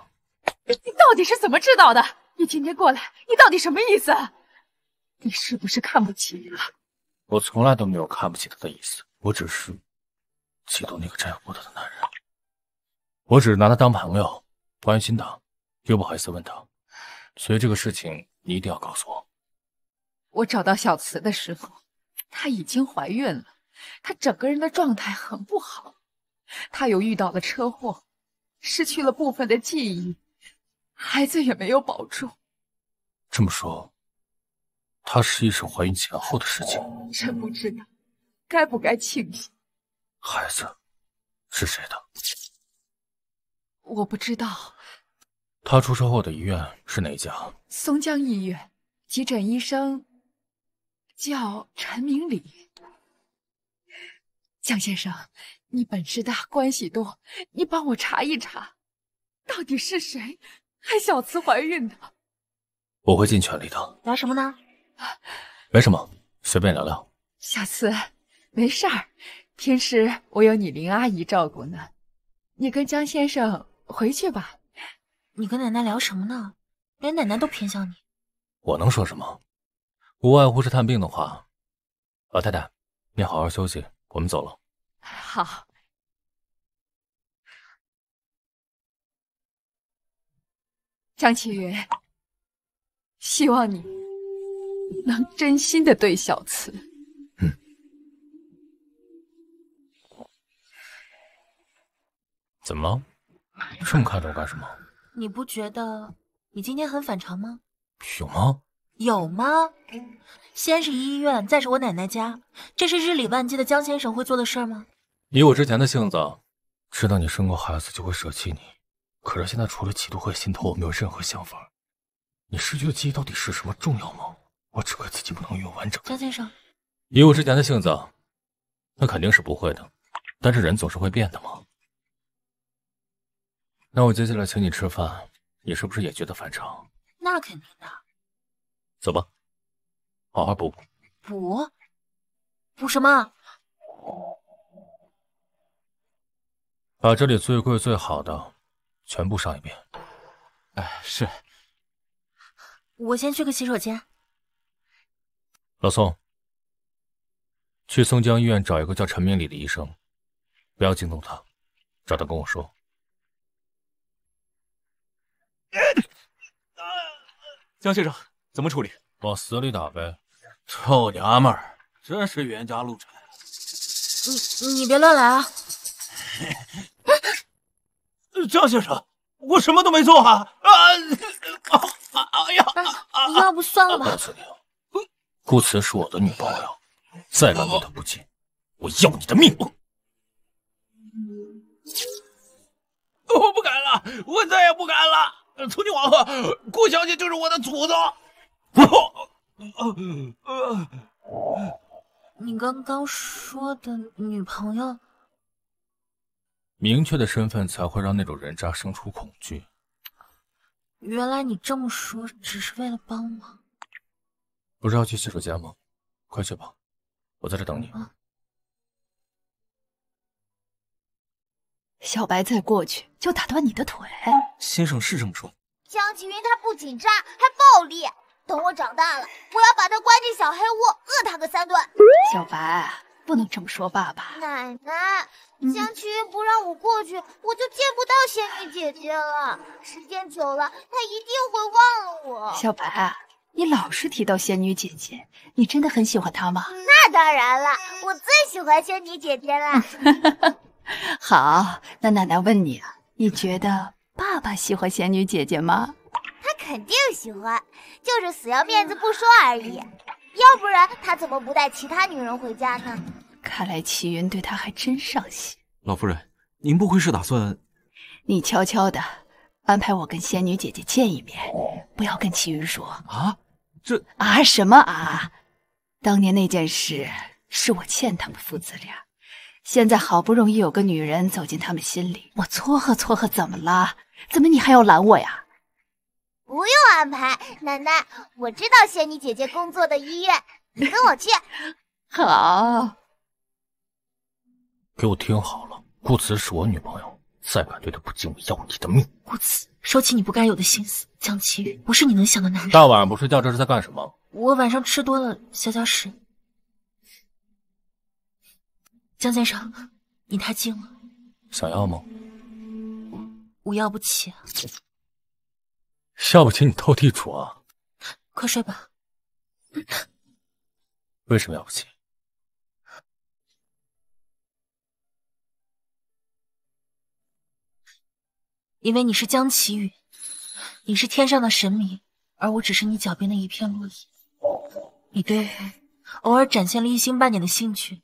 你到底是怎么知道的？你今天过来，你到底什么意思？你是不是看不起她？我从来都没有看不起她的意思，我只是嫉妒那个占有过她的男人。我只是拿她当朋友，关心她，又不好意思问她，所以这个事情你一定要告诉我。我找到小慈的时候。她已经怀孕了，她整个人的状态很不好，她又遇到了车祸，失去了部分的记忆，孩子也没有保住。这么说，她是一是怀孕前后的事情？真不知道该不该庆幸。孩子是谁的？我不知道。她出车祸的医院是哪家？松江医院急诊医生。叫陈明礼，江先生，你本事大，关系多，你帮我查一查，到底是谁害小慈怀孕的？我会尽全力的。聊什么呢？没什么，随便聊聊。小慈，没事儿，平时我有你林阿姨照顾呢。你跟江先生回去吧。你跟奶奶聊什么呢？连奶奶都偏向你。我能说什么？无外乎是探病的话，老太太，你好好休息，我们走了。好，江启云，希望你能真心的对小慈。嗯。怎么了？这么看着我干什么？你不觉得你今天很反常吗？有吗？有吗？先是医院，再是我奶奶家，这是日理万机的江先生会做的事儿吗？以我之前的性子，知道你生过孩子就会舍弃你，可是现在除了嫉妒和心疼，我没有任何想法。你失去的记忆到底是什么重要吗？我只怪自己不能拥有完整。江先生，以我之前的性子，那肯定是不会的。但是人总是会变的嘛。那我接下来请你吃饭，你是不是也觉得反常？那肯定的。走吧，好好补补补什么？把这里最贵最好的全部上一遍。哎，是。我先去个洗手间。老宋，去松江医院找一个叫陈明礼的医生，不要惊动他，找他跟我说。江先生。怎么处理？往死里打呗！臭娘们儿，真是冤家路窄。你你别乱来啊！张先生，我什么都没做啊！啊啊！哎呀！那不算了吧。告诉你，顾辞是我的女朋友，再敢对她不敬，我要你的命！我不敢了，我再也不敢了。从今往后，顾小姐就是我的祖宗。你刚刚说的女朋友，明确的身份才会让那种人渣生出恐惧。原来你这么说只是为了帮忙。不是要去洗手间吗？快去吧，我在这等你。小白再过去就打断你的腿。先生是这么说。江齐云他不仅渣，还暴力。等我长大了，我要把他关进小黑屋，饿他个三顿。小白，不能这么说，爸爸。奶奶，江青云不让我过去，我就见不到仙女姐姐了。时间久了，他一定会忘了我。小白，你老是提到仙女姐姐，你真的很喜欢她吗？那当然了，我最喜欢仙女姐姐了。好，那奶奶问你啊，你觉得爸爸喜欢仙女姐姐吗？肯定喜欢，就是死要面子不说而已。要不然他怎么不带其他女人回家呢？看来齐云对他还真上心。老夫人，您不会是打算……你悄悄的安排我跟仙女姐姐见一面，不要跟齐云说啊？这啊什么啊？当年那件事是我欠他们父子俩，现在好不容易有个女人走进他们心里，我撮合撮合怎么了？怎么你还要拦我呀？不用安排，奶奶，我知道仙女姐姐工作的医院，你跟我去。好，给我听好了，顾辞是我女朋友，再敢对她不敬，我要你的命。顾辞，收起你不该有的心思。江启宇，不是你能想的男人。大晚上不睡觉，这是在干什么？我晚上吃多了，消消食。江先生，你太精了。想要吗？我，我要不起啊。要不起，你斗地主啊！快睡吧。为什么要不起？因为你是江祈宇，你是天上的神明，而我只是你脚边的一片落叶。你对偶尔展现了一星半点的兴趣，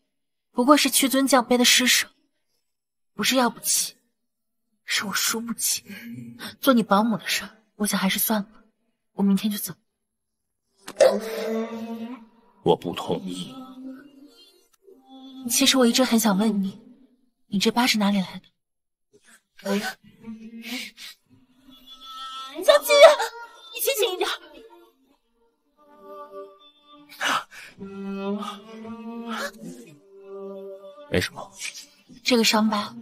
不过是屈尊降卑的施舍，不是要不起，是我输不起。做你保姆的事。我想还是算了，我明天就走。我不同意。其实我一直很想问你，你这疤是哪里来的？将军，你清醒一点。没什么。这个伤疤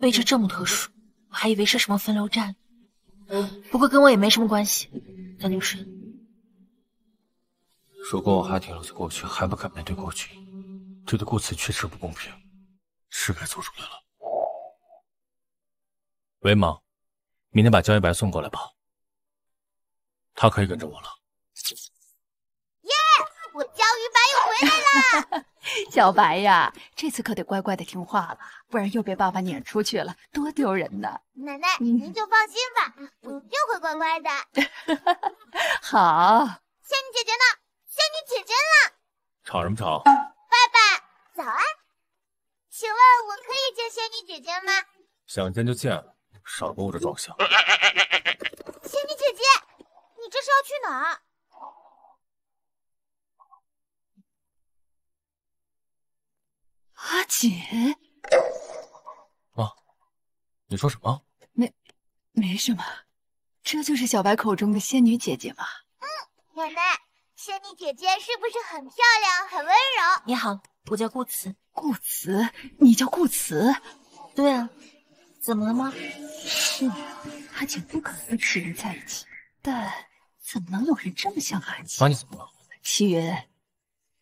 位置这么特殊，我还以为是什么分流站。呢。不过跟我也没什么关系，张律师。如果我还停留在过去，还不敢面对过去，这对顾辞确实不公平，是该做出来了。喂，忙，明天把江一白送过来吧，他可以跟着我了。耶，我江一白又回来了。小白呀，这次可得乖乖的听话了，不然又被爸爸撵出去了，多丢人呢。奶奶，您就放心吧，我一定会乖乖的。好，仙女姐姐呢？仙女姐姐呢？吵什么吵？爸爸早安，请问我可以见仙女姐姐吗？想见就见，少给我这装相。仙 女姐姐，你这是要去哪儿？阿锦，妈，你说什么？没，没什么。这就是小白口中的仙女姐姐吗？嗯，奶奶，仙女姐姐是不是很漂亮、很温柔？你好，我叫顾辞。顾辞，你叫顾辞？对啊，怎么了吗？是，阿锦不可能和齐云在一起，但怎么能有人这么像阿锦？妈，你怎么了？齐云，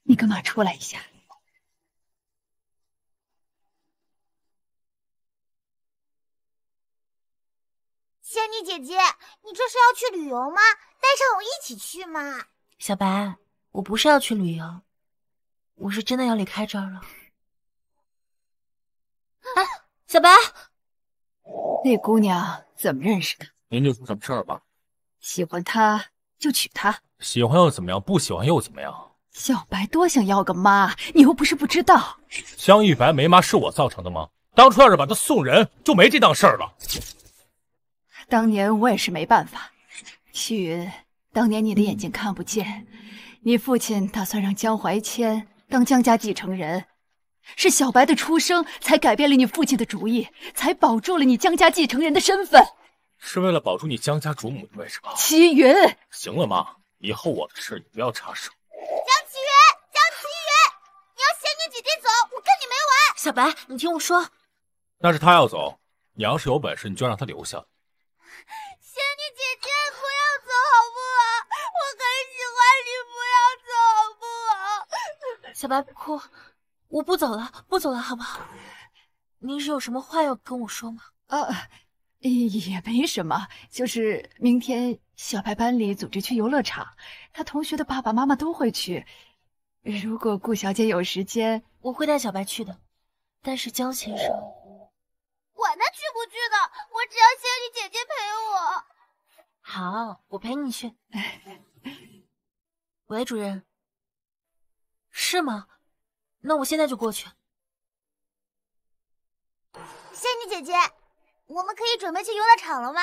你干嘛出来一下？仙女姐姐，你这是要去旅游吗？带上我一起去吗？小白，我不是要去旅游，我是真的要离开这儿了。哎，小白，那姑娘怎么认识的？您就出什么事儿吧。喜欢她就娶她，喜欢又怎么样？不喜欢又怎么样？小白多想要个妈，你又不是不知道。江一白没妈是我造成的吗？当初要是把她送人，就没这档事儿了。当年我也是没办法，齐云，当年你的眼睛看不见，你父亲打算让江怀谦当江家继承人，是小白的出生才改变了你父亲的主意，才保住了你江家继承人的身份，是为了保住你江家主母的位置吧？齐云，行了妈，以后我的事你不要插手。江齐云，江齐云，你要嫌你姐姐走，我跟你没完。小白，你听我说，那是他要走，你要是有本事，你就让他留下。小白不哭，我不走了，不走了，好不好？您是有什么话要跟我说吗？啊，也没什么，就是明天小白班里组织去游乐场，他同学的爸爸妈妈都会去。如果顾小姐有时间，我会带小白去的。但是江先生，管他去不去呢，我只要仙女姐姐陪我。好，我陪你去。喂，主任。是吗？那我现在就过去。仙女姐姐，我们可以准备去游乐场了吗？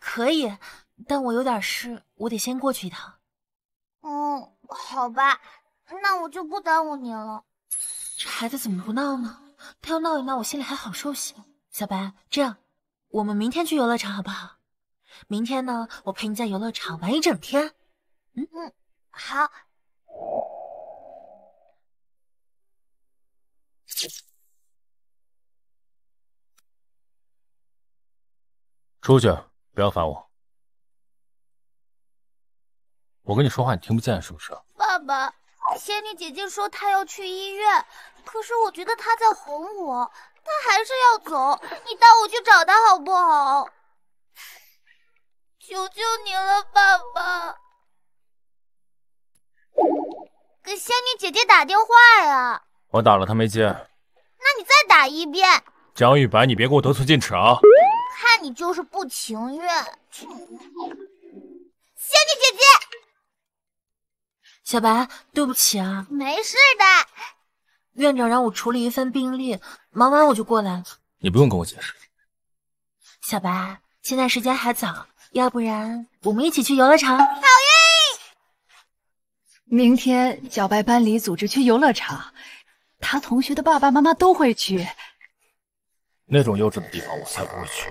可以，但我有点事，我得先过去一趟。嗯，好吧，那我就不耽误你了。这孩子怎么不闹呢？他要闹一闹，我心里还好受些。小白，这样，我们明天去游乐场好不好？明天呢，我陪你在游乐场玩一整天。嗯嗯，好。出去，不要烦我。我跟你说话你听不见是不是？爸爸，仙女姐姐说她要去医院，可是我觉得她在哄我，她还是要走。你带我去找她好不好？求求你了，爸爸，给仙女姐姐打电话呀！我打了他没接，那你再打一遍。江玉白，你别给我得寸进尺啊！看你就是不情愿。仙女姐姐，小白，对不起啊。没事的。院长让我处理一份病历，忙完我就过来了。你不用跟我解释。小白，现在时间还早，要不然我们一起去游乐场？好耶！明天小白班里组织去游乐场。他同学的爸爸妈妈都会去那种幼稚的地方，我才不会去。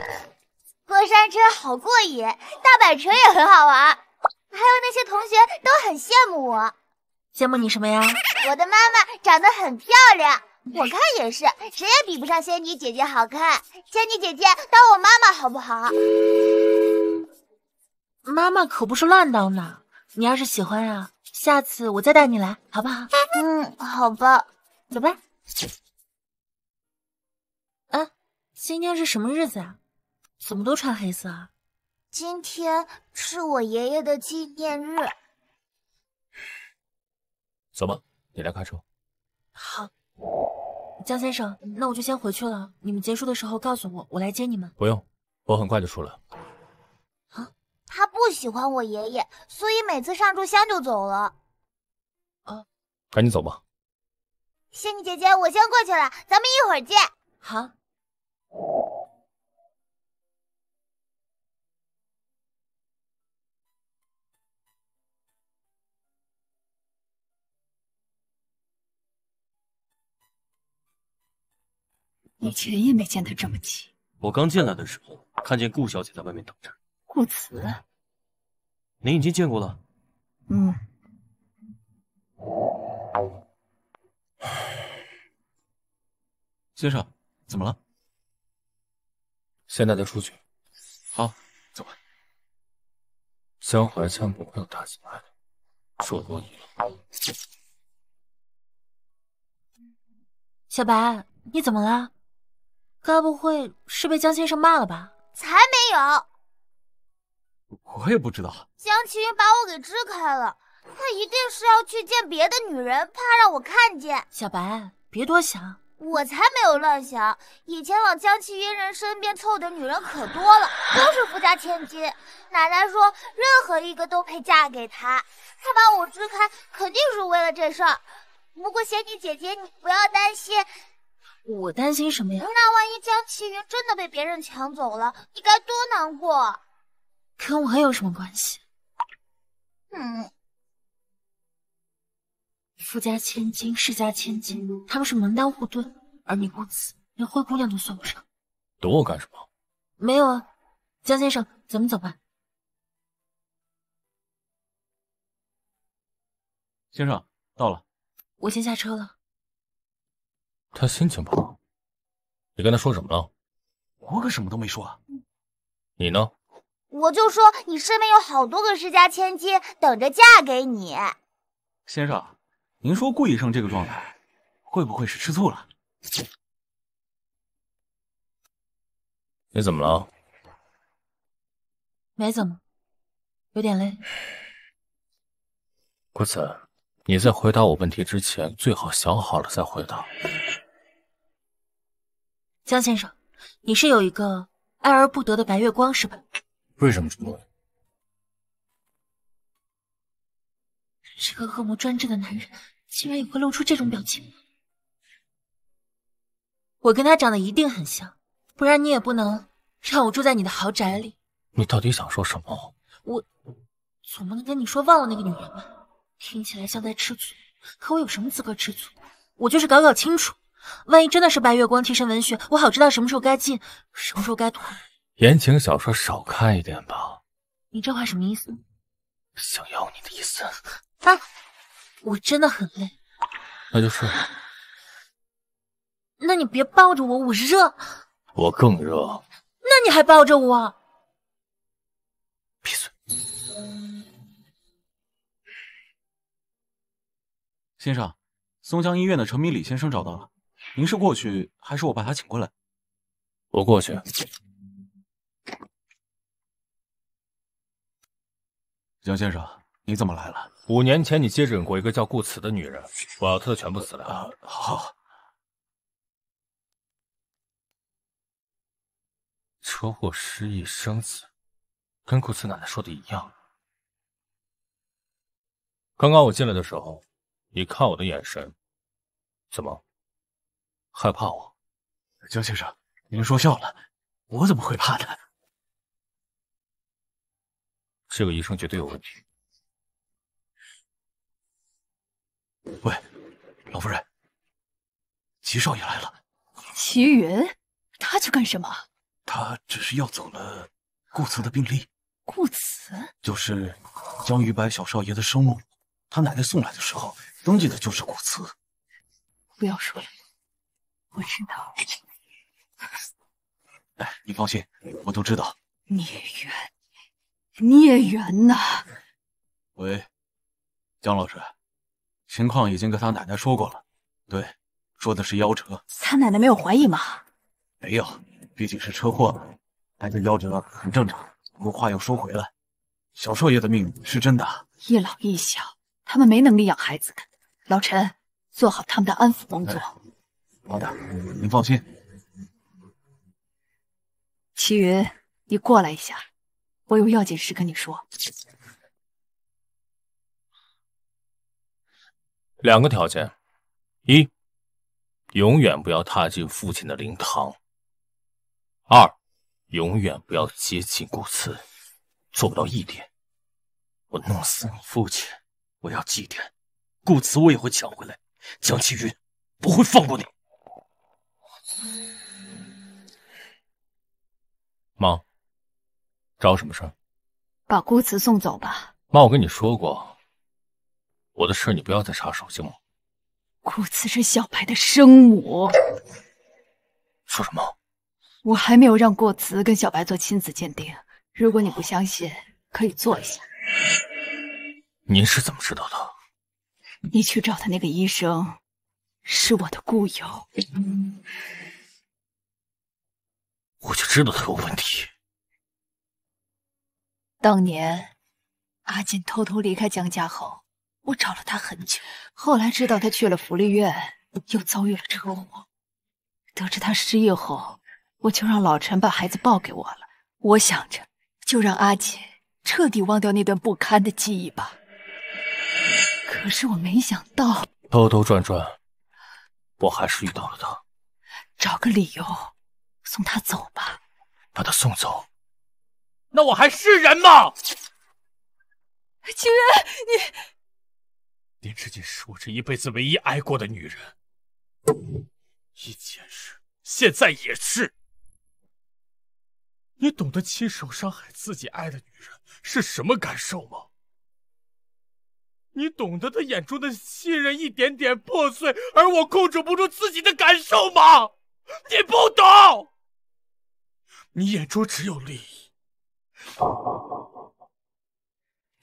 过山车好过瘾，大摆锤也很好玩，还有那些同学都很羡慕我。羡慕你什么呀？我的妈妈长得很漂亮，我看也是，谁也比不上仙女姐姐好看。仙女姐姐当我妈妈好不好？妈妈可不是乱当的，你要是喜欢啊，下次我再带你来，好不好？嗯，好吧。走吧。哎，今天是什么日子啊？怎么都穿黑色啊？今天是我爷爷的纪念日。走吧，你来开车。好。江先生，那我就先回去了。你们结束的时候告诉我，我来接你们。不用，我很快就出来。啊，他不喜欢我爷爷，所以每次上柱香就走了。啊，赶紧走吧。仙女姐姐，我先过去了，咱们一会儿见。好。以前也没见他这么急。我刚进来的时候，看见顾小姐在外面等着。顾辞，您已经见过了。嗯。先生，怎么了？先带他出去。好，走吧。江淮将不会有大喜的，是我多了。小白，你怎么了？该不会是被江先生骂了吧？才没有！我也不知道，江青云把我给支开了，他一定是要去见别的女人，怕让我看见。小白，别多想。我才没有乱想，以前往江齐云人身边凑的女人可多了，都是富家千金。奶奶说，任何一个都配嫁给他。他把我支开，肯定是为了这事儿。不过仙女姐姐，你不要担心，我担心什么呀？那万一江齐云真的被别人抢走了，你该多难过？跟我有什么关系？嗯。富家千金，世家千金，他们是门当户对，而你公子连灰姑娘都算不上。躲我干什么？没有啊，江先生，咱们走吧。先生到了，我先下车了。他心情不好，你跟他说什么了？我可什么都没说啊。你呢？我就说你身边有好多个世家千金等着嫁给你。先生。您说顾医生这个状态，会不会是吃醋了？你怎么了？没怎么，有点累。顾子，你在回答我问题之前，最好想好了再回答。江先生，你是有一个爱而不得的白月光是吧？为什么这么问？这个恶魔专制的男人。竟然也会露出这种表情，我跟他长得一定很像，不然你也不能让我住在你的豪宅里。你到底想说什么？我总不能跟你说忘了那个女人吧？听起来像在吃醋，可我有什么资格吃醋？我就是搞搞清楚，万一真的是白月光替身文学，我好知道什么时候该进，什么时候该退。言情小说少看一点吧。你这话什么意思？想要你的意思。啊。我真的很累，那就睡。那你别抱着我，我热。我更热。那你还抱着我？闭嘴。先生，松江医院的陈明李先生找到了，您是过去还是我把他请过来？我过去。江先生。你怎么来了？五年前你接诊过一个叫顾辞的女人，我要她的全部资料。好。车祸失忆生死，跟顾辞奶奶说的一样。刚刚我进来的时候，你看我的眼神，怎么？害怕我？江先生，您说笑了，我怎么会怕呢？这个医生绝对有问题。喂，老夫人，齐少爷来了。齐云，他去干什么？他只是要走了顾辞的病历。顾辞就是江玉白小少爷的生母，他奶奶送来的时候登记的就是顾辞。不要说了，我知道。哎，你放心，我都知道。孽缘，孽缘呐！喂，江老师。情况已经跟他奶奶说过了，对，说的是夭折。他奶奶没有怀疑吗？没有，毕竟是车祸嘛，而夭折很正常。不过话又说回来，小少爷的命是真的。一老一小，他们没能力养孩子的。老陈，做好他们的安抚工作。老大，您放心。齐云，你过来一下，我有要紧事跟你说。两个条件：一，永远不要踏进父亲的灵堂；二，永远不要接近顾辞。做不到一点，我弄死你父亲！我要祭奠顾辞，我也会抢回来。江启云不会放过你。妈，找什么事儿？把顾辞送走吧。妈，我跟你说过。我的事你不要再插手，行吗？顾辞是小白的生母。说什么？我还没有让顾辞跟小白做亲子鉴定，如果你不相信，可以做一下。您是怎么知道的？你去找他那个医生，是我的故友。我就知道他有问题。当年阿锦偷偷离开江家后。我找了他很久，后来知道他去了福利院，又遭遇了车祸。得知他失业后，我就让老陈把孩子抱给我了。我想着，就让阿锦彻底忘掉那段不堪的记忆吧。可是我没想到，兜兜转转，我还是遇到了他。找个理由送他走吧。把他送走，那我还是人吗？青云，你。林志锦是我这一辈子唯一爱过的女人，以前是，现在也是。你懂得亲手伤害自己爱的女人是什么感受吗？你懂得她眼中的信任一点点破碎，而我控制不住自己的感受吗？你不懂。你眼中只有利益。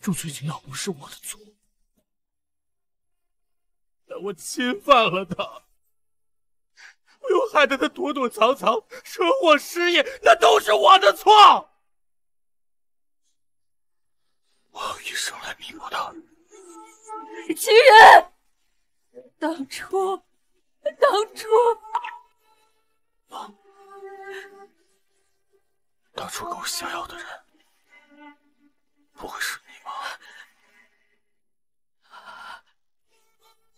朱翠琴，那不是我的错。我侵犯了她，我又害得她躲躲藏藏，车祸失业，那都是我的错。我要用一生来弥补她。秦人，当初，当初，当初给我下药的人，不会是你吗？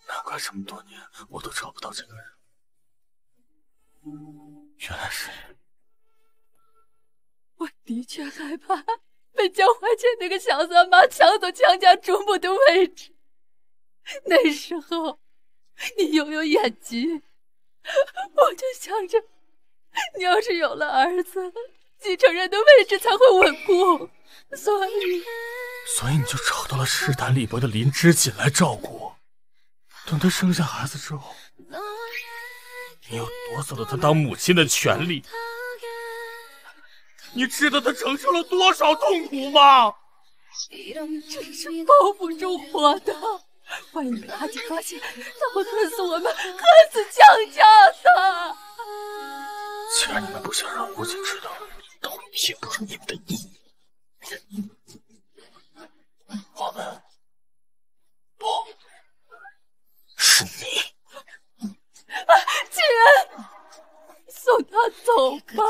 难怪这么多年我都找不到这个人，原来是你。我的确害怕被江怀瑾那个小三妈抢走江家主母的位置。那时候你拥有眼疾，我就想着你要是有了儿子，继承人的位置才会稳固。所以，所以你就找到了势单力薄的林之锦来照顾我。等她生下孩子之后，你又夺走了她当母亲的权利，你知道她承受了多少痛苦吗？这是包不住火的，万一被阿姐发现，他会恨死我们，恨死江家的。既然你们不想让吴姐知道，但我骗不住你们的意。我们不。是你，啊，姐，送他走吧。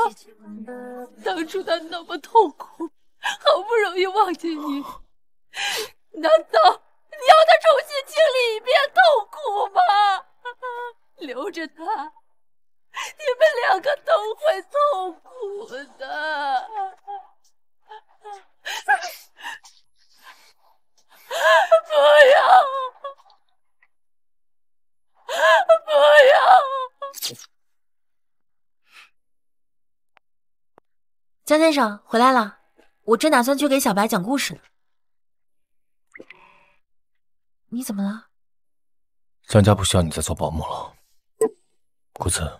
当初他那么痛苦，好不容易忘记你，难道你要他重新经历一遍痛苦吗？留着他，你们两个都会痛苦的。不要。不要，江先生回来了，我正打算去给小白讲故事呢。你怎么了？江家不需要你再做保姆了，顾辞。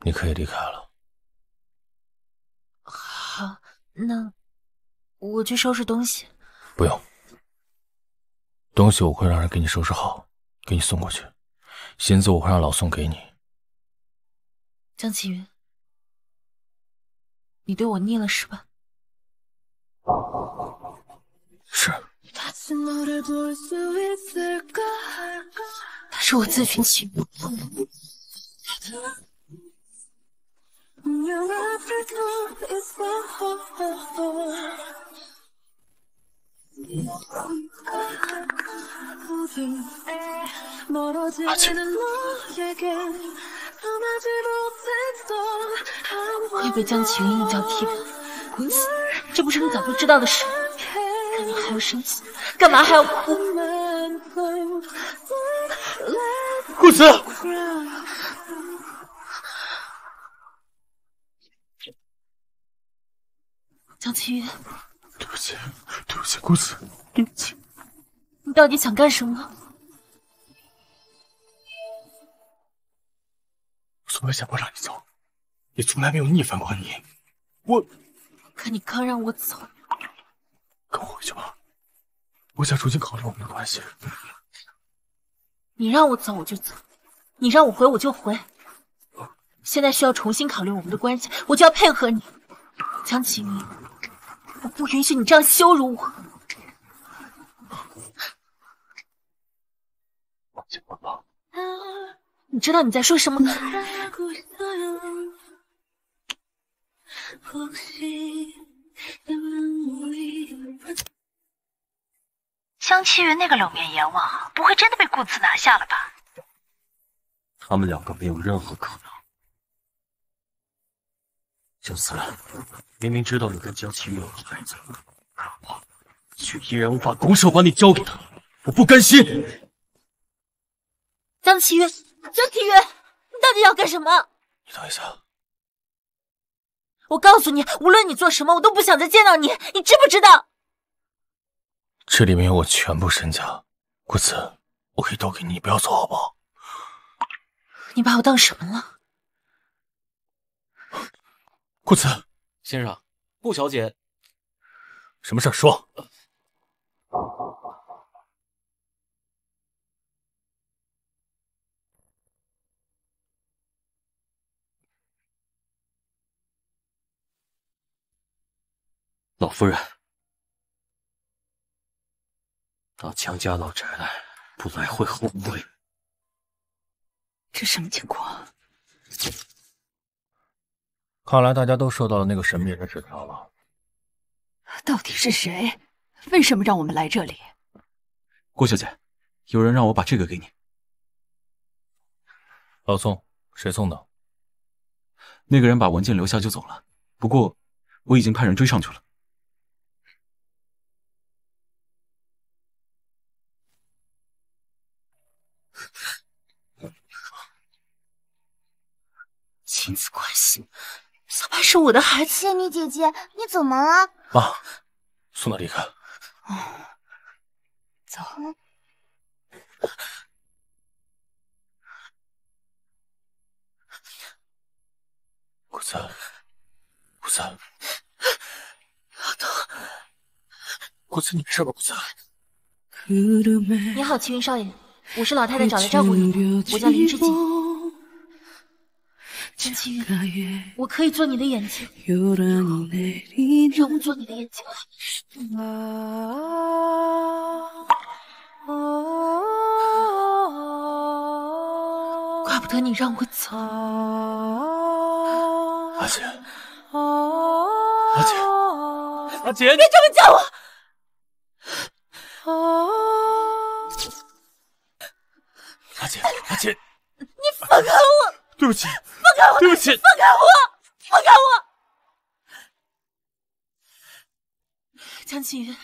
你可以离开了。好，那我去收拾东西。不用，东西我会让人给你收拾好。给你送过去，薪资我会让老宋给你。江启云，你对我腻了是吧？是，他是我自寻其路。阿青，我要被江青云一脚这不是你早就知道的事，你还要生气？干嘛还要哭？顾子，江青云。对不起，对不起，公子，对不起。你到底想干什么？我从未想过让你走，也从来没有逆反过你。我，可你刚让我走。跟我回去吧，我想重新考虑我们的关系。你让我走我就走，你让我回我就回。现在需要重新考虑我们的关系，我就要配合你，江启明。我不允许你这样羞辱我！你知道你在说什么吗？江七云那个冷面阎王，不会真的被顾辞拿下了吧？他们两个没有任何可能。江辞，明明知道你跟江启月有了孩子，我却依然无法拱手把你交给他，我不甘心。江启月，江启月，你到底要干什么？你等一下，我告诉你，无论你做什么，我都不想再见到你，你知不知道？这里面有我全部身家，顾辞，我可以都给你，你不要走好不好？你把我当什么了？顾辞，先生，顾小姐，什么事儿？说。老夫人，到江家老宅来，不来会后悔。这什么情况？看来大家都收到了那个神秘人的纸条了。到底是谁？为什么让我们来这里？顾小姐，有人让我把这个给你。老宋，谁送的？那个人把文件留下就走了。不过我已经派人追上去了。亲子关系。小白是我的孩子，仙女姐姐，你怎么了？妈，送他离开。走。谷子，谷子，好疼。谷子，你没事吧？谷子。你好，齐云少爷，我是老太太找来照顾你的，我叫林之锦。陈清月，我可以做你的眼睛，永远做你的眼睛。怪不得你让我走，阿姐，阿姐，阿姐，别这么叫我！阿姐，阿姐，你放开我！对不起，放开我！对不起，放开我！放开我！江青云，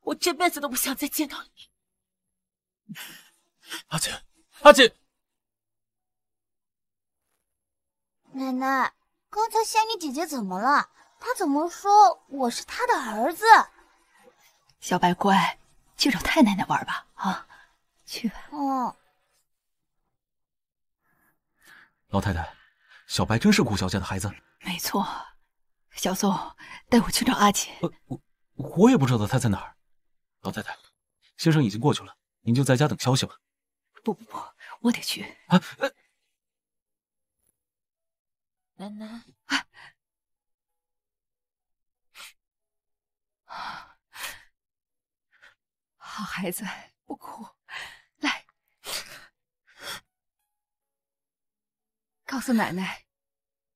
我这辈子都不想再见到你。阿姐，阿姐，奶奶，刚才仙女姐姐怎么了？她怎么说我是她的儿子？小白乖，去找太奶奶玩吧，啊，去吧。嗯。老太太，小白真是顾小姐的孩子。没错，小宋，带我去找阿姐。我我我也不知道他在哪儿。老太太，先生已经过去了，您就在家等消息吧。不不不，我得去。楠。啊。好孩子，不哭。告诉奶奶，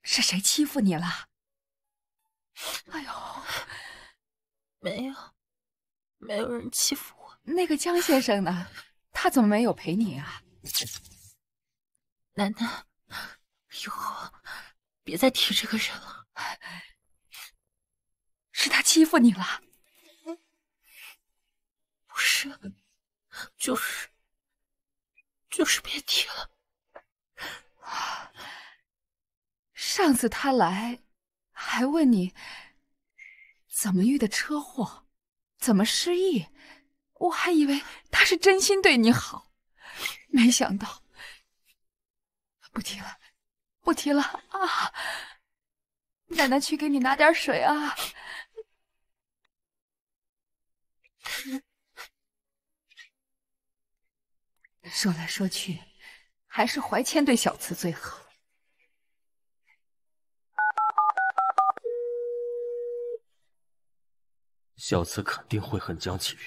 是谁欺负你了？哎呦，没有，没有人欺负我。那个江先生呢？他怎么没有陪你啊？奶奶，以后别再提这个人了，是他欺负你了？不是，就是，就是别提了。上次他来还问你怎么遇的车祸，怎么失忆，我还以为他是真心对你好，没想到，不提了，不提了啊！奶奶去给你拿点水啊！说来说去。还是怀谦对小慈最好。小慈肯定会恨江启云，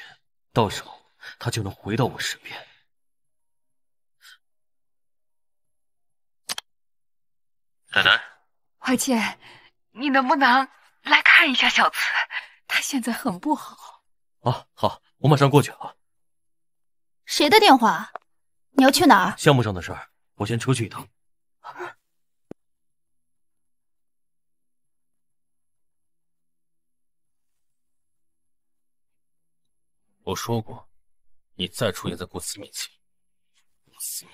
到时候他就能回到我身边。奶奶，怀谦，你能不能来看一下小慈？他现在很不好。啊，好，我马上过去啊。谁的电话？你要去哪儿？项目上的事儿，我先出去一趟。我说过，你再出现在顾思面前，顾思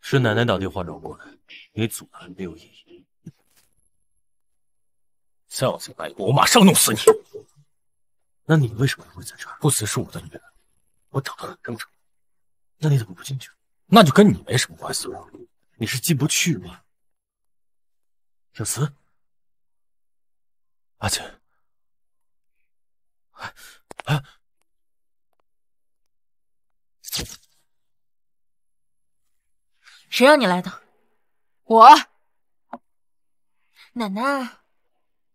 是奶奶打电话找过来，你阻拦没有意义。再往前迈步，我马上弄死你。那你为什么会在这儿？顾思是我的女人，我找她很正常。那你怎么不进去？那就跟你没什么关系了。你是进不去吗？小慈，阿锦，啊谁让你来的？我，奶奶，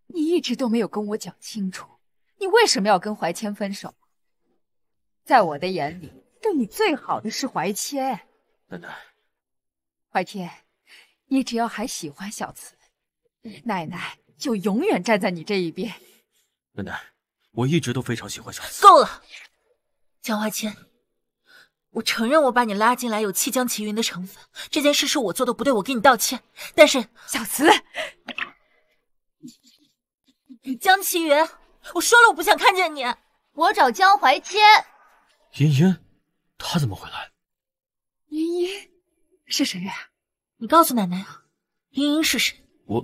你一直都没有跟我讲清楚，你为什么要跟怀谦分手？在我的眼里。对你最好的是怀谦，奶奶，怀谦，你只要还喜欢小慈，奶奶就永远站在你这一边。奶奶，我一直都非常喜欢小慈。够了，江怀谦，我承认我把你拉进来有气江奇云的成分，这件事是我做的不对，我给你道歉。但是小慈，江奇云，我说了我不想看见你，我找江怀谦，云云。他怎么会来？茵茵是谁啊？你告诉奶奶啊，茵茵是谁？我，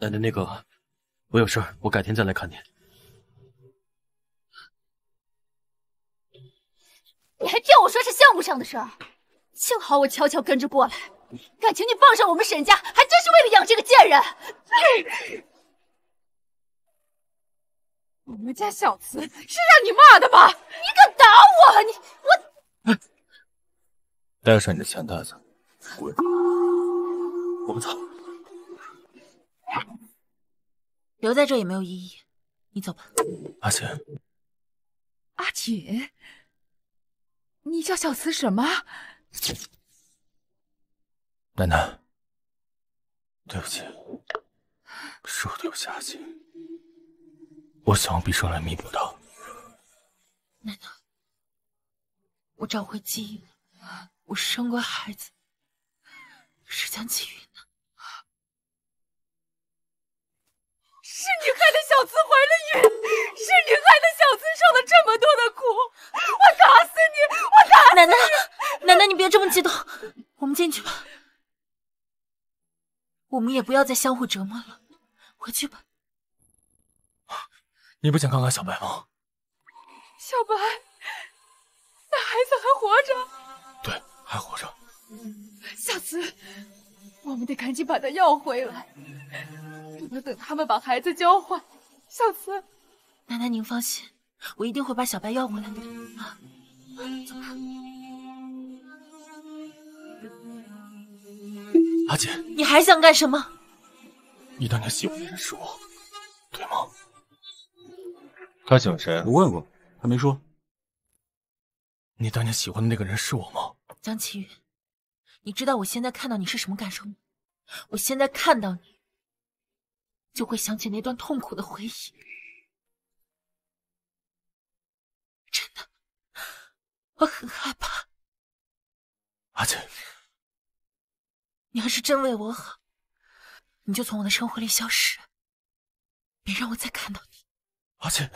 奶奶那个，我有事儿，我改天再来看你。你还骗我说是项目上的事儿，幸好我悄悄跟着过来，感情你傍上我们沈家，还真是为了养这个贱人。我们家小慈是让你骂的吗？你敢打我？你我。带上你的钱袋子，滚！我们走。留在这也没有意义，你走吧。阿锦，阿锦，你叫小慈什么？奶奶，对不起，是我对不起阿锦，我想用毕生来弥补他。奶奶，我找回记忆了。我生过孩子，是江启云的，是你害的小慈怀了孕，是你害的小慈受了这么多的苦，我打死你，我打死你！奶奶，奶奶你别这么激动，我们进去吧，我们也不要再相互折磨了，回去吧。你不想看看小白吗？小白，那孩子还活着。对。还活着，夏慈，我们得赶紧把他要回来，不能等他们把孩子交换。夏慈，奶奶您放心，我一定会把小白要回来的。啊，走吧。阿姐，你还想干什么？你当年喜欢的人是我，对吗？他喜欢谁？我问过，他没说。你当年喜欢的那个人是我吗？江启云，你知道我现在看到你是什么感受吗？我现在看到你，就会想起那段痛苦的回忆。真的，我很害怕。阿锦，你要是真为我好，你就从我的生活里消失，别让我再看到你。阿锦。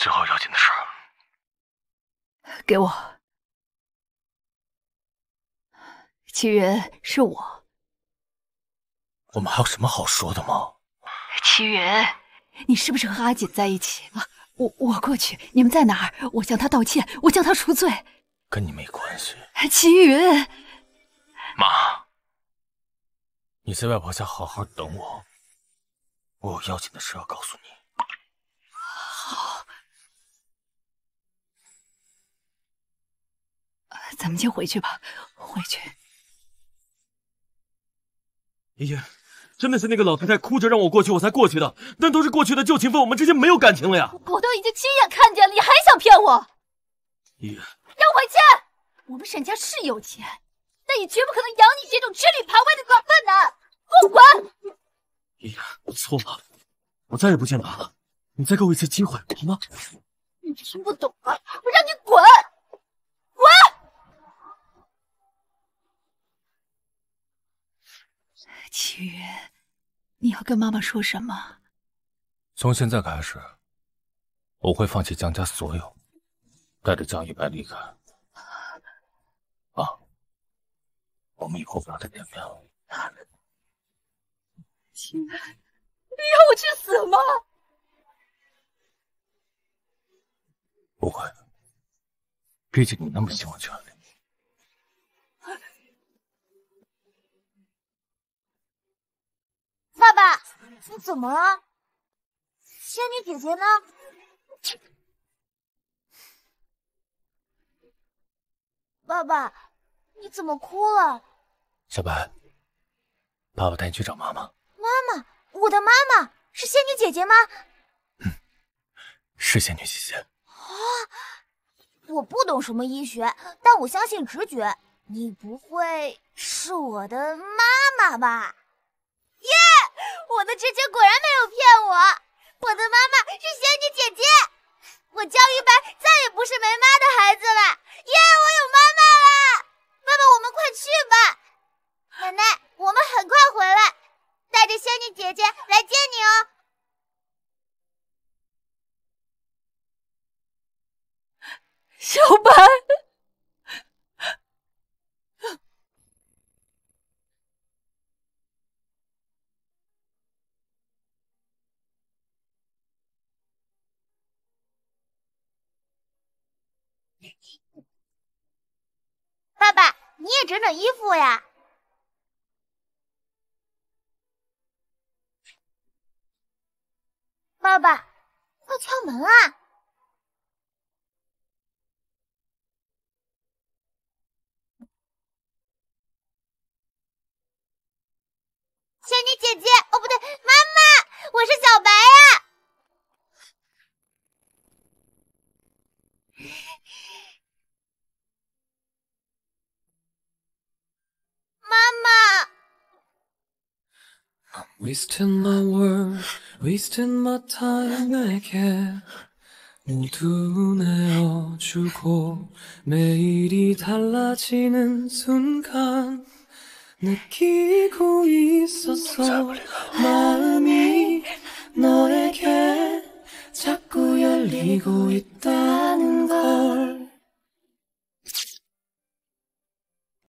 最好要紧的事儿，给我。齐云，是我。我们还有什么好说的吗？齐云，你是不是和阿锦在一起？我我过去，你们在哪儿？我向他道歉，我向他赎罪。跟你没关系。齐云，妈，你在外婆家好好等我，我有要紧的事要告诉你。咱们先回去吧，回去。爷爷，真的是那个老太太哭着让我过去，我才过去的。但都是过去的旧情分，我们之间没有感情了呀。我都已经亲眼看见了，你还想骗我？爷爷，要回去。我们沈家是有钱，但也绝不可能养你这种吃里扒外的软饭男！给我滚！爷爷，我错了，我再也不见他了。你再给我一次机会，好吗？你听不懂吗？我让你滚！齐云，你要跟妈妈说什么？从现在开始，我会放弃江家所有，带着江一白离开。啊，我们以后不要再见面。了。齐南，你要我去死吗？不会，毕竟你那么喜欢权力。爸爸，你怎么了？仙女姐姐呢？爸爸，你怎么哭了？小白，爸爸带你去找妈妈。妈妈，我的妈妈是仙女姐姐吗？嗯，是仙女姐姐。啊！我不懂什么医学，但我相信直觉。你不会是我的妈妈吧？耶！我的直觉果然没有骗我，我的妈妈是仙女姐姐，我江一白再也不是没妈的孩子了，耶，我有妈妈了！妈妈，我们快去吧，奶奶，我们很快回来，带着仙女姐姐来接你哦，小白。爸爸，你也整整衣服呀！爸爸，快敲门啊！仙女姐姐，哦不对，妈妈，我是小白呀！Mama! I'm wasting my word, wasting my time 내게 모두 내어주고 매일이 달라지는 순간 느끼고 있었어 마음이 너에게 자꾸 열리고 있다는 걸